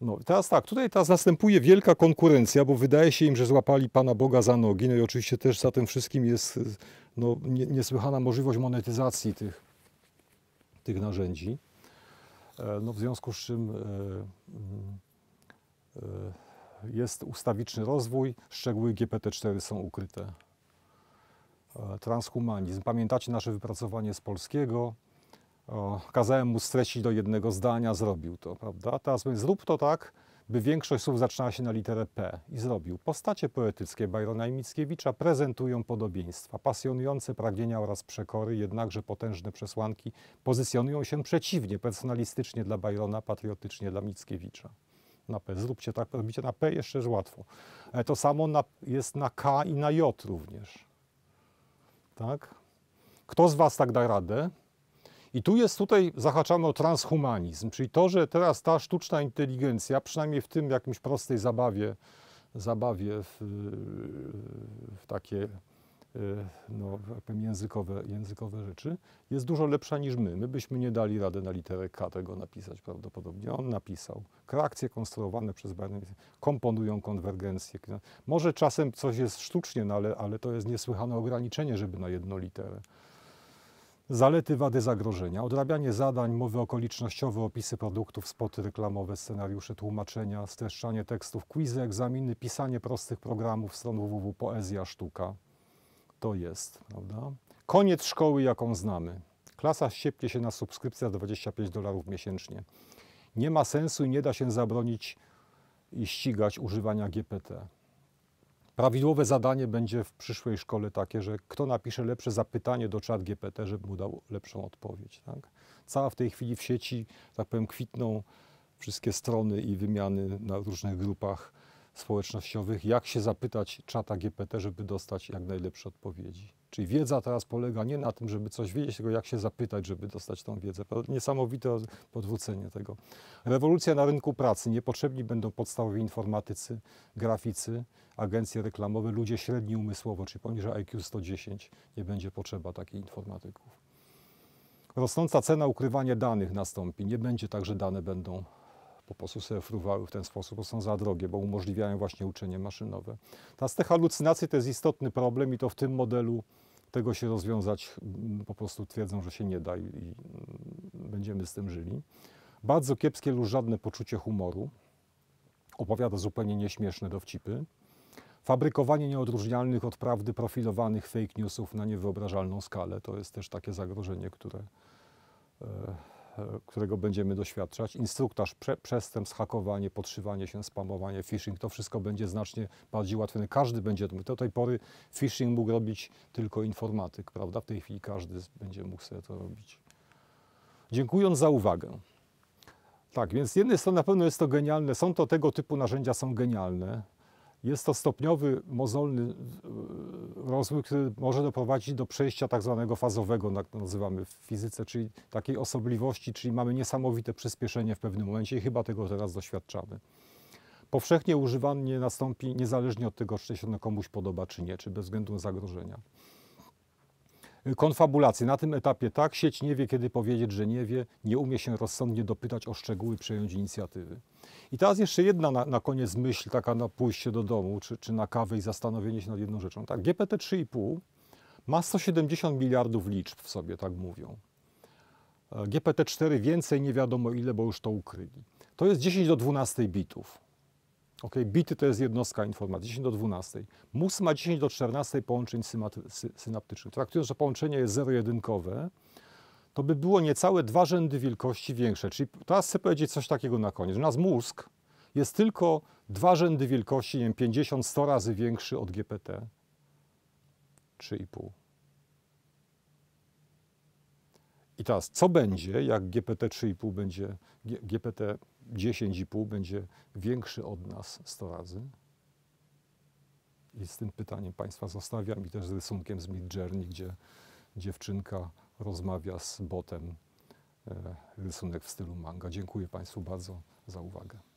No, teraz tak, tutaj teraz następuje wielka konkurencja, bo wydaje się im, że złapali Pana Boga za nogi. No i oczywiście też za tym wszystkim jest no, niesłychana możliwość monetyzacji tych, tych narzędzi. E, no, w związku z czym e, mm, e, jest ustawiczny rozwój, szczegóły GPT-4 są ukryte. E, transhumanizm. Pamiętacie nasze wypracowanie z polskiego? O, kazałem mu streścić do jednego zdania, zrobił to, prawda? Teraz mówię, zrób to tak, by większość słów zaczynała się na literę P i zrobił. Postacie poetyckie Byrona i Mickiewicza prezentują podobieństwa, pasjonujące pragnienia oraz przekory, jednakże potężne przesłanki pozycjonują się przeciwnie, personalistycznie dla Byrona, patriotycznie dla Mickiewicza. Na P, zróbcie tak, robicie na P jeszcze łatwo. E, to samo na, jest na K i na J również. Tak? Kto z Was tak da radę? I tu jest tutaj zahaczamy o transhumanizm, czyli to, że teraz ta sztuczna inteligencja, przynajmniej w tym jakimś prostej zabawie, zabawie w, w takie Y, no, językowe, językowe rzeczy, jest dużo lepsza niż my. My byśmy nie dali rady na literę K tego napisać prawdopodobnie. On napisał. Krakcje konstruowane przez Bernays komponują konwergencję. Może czasem coś jest sztucznie, no ale, ale to jest niesłychane ograniczenie, żeby na jedną literę. Zalety, wady, zagrożenia. Odrabianie zadań, mowy okolicznościowe, opisy produktów, spoty reklamowe, scenariusze, tłumaczenia, streszczanie tekstów, quizy, egzaminy, pisanie prostych programów stron www, poezja, sztuka to jest, prawda? Koniec szkoły, jaką znamy. Klasa ściepie się na subskrypcję za 25 dolarów miesięcznie. Nie ma sensu i nie da się zabronić i ścigać używania GPT. Prawidłowe zadanie będzie w przyszłej szkole takie, że kto napisze lepsze zapytanie do czat GPT, żeby mu dał lepszą odpowiedź. Tak? Cała w tej chwili w sieci, tak powiem, kwitną wszystkie strony i wymiany na różnych grupach społecznościowych, jak się zapytać czata GPT, żeby dostać jak najlepsze odpowiedzi. Czyli wiedza teraz polega nie na tym, żeby coś wiedzieć, tylko jak się zapytać, żeby dostać tą wiedzę. Niesamowite podwrócenie tego. Rewolucja na rynku pracy. Niepotrzebni będą podstawowi informatycy, graficy, agencje reklamowe, ludzie średni umysłowo, czyli poniżej IQ 110 nie będzie potrzeba takich informatyków. Rosnąca cena ukrywania danych nastąpi. Nie będzie tak, że dane będą po prostu sobie fruwały w ten sposób, bo są za drogie, bo umożliwiają właśnie uczenie maszynowe. Teraz te halucynacje to jest istotny problem i to w tym modelu tego się rozwiązać mm, po prostu twierdzą, że się nie da i, i mm, będziemy z tym żyli. Bardzo kiepskie lub żadne poczucie humoru. Opowiada zupełnie nieśmieszne dowcipy. Fabrykowanie nieodróżnialnych od prawdy profilowanych fake newsów na niewyobrażalną skalę to jest też takie zagrożenie, które e, E, którego będziemy doświadczać, instruktaż, prze, przestępstw, hakowanie, podszywanie się, spamowanie, phishing, to wszystko będzie znacznie bardziej łatwe. Każdy będzie, do tej pory phishing mógł robić tylko informatyk, prawda? W tej chwili każdy będzie mógł sobie to robić. Dziękując za uwagę. Tak, więc z jednej strony na pewno jest to genialne, są to tego typu narzędzia, są genialne. Jest to stopniowy, mozolny e, rozwój, który może doprowadzić do przejścia tak zwanego fazowego, jak to nazywamy w fizyce, czyli takiej osobliwości, czyli mamy niesamowite przyspieszenie w pewnym momencie i chyba tego teraz doświadczamy. Powszechnie używanie nastąpi niezależnie od tego, czy się ono komuś podoba, czy nie, czy bez względu na zagrożenia konfabulacje. Na tym etapie tak, sieć nie wie, kiedy powiedzieć, że nie wie, nie umie się rozsądnie dopytać o szczegóły, przejąć inicjatywy. I teraz jeszcze jedna na, na koniec myśl, taka na pójście do domu, czy, czy na kawę i zastanowienie się nad jedną rzeczą. Tak, GPT 3,5 ma 170 miliardów liczb w sobie, tak mówią. E, GPT-4 więcej nie wiadomo ile, bo już to ukryli. To jest 10 do 12 bitów. Okay, bity to jest jednostka informacji, 10 do 12. MUS ma 10 do 14 połączeń synaptycznych. Traktując, że połączenie jest zero-jedynkowe, to by było niecałe dwa rzędy wielkości większe. Czyli teraz chcę powiedzieć coś takiego na koniec. U nas mózg jest tylko dwa rzędy wielkości, nie wiem, 50, 100 razy większy od GPT. 3,5. I teraz, co będzie, jak GPT 3,5 będzie, GPT 10,5 będzie większy od nas 100 razy. I z tym pytaniem Państwa zostawiam i też z rysunkiem z Mid Journey, gdzie dziewczynka rozmawia z botem. E, rysunek w stylu manga. Dziękuję Państwu bardzo za uwagę.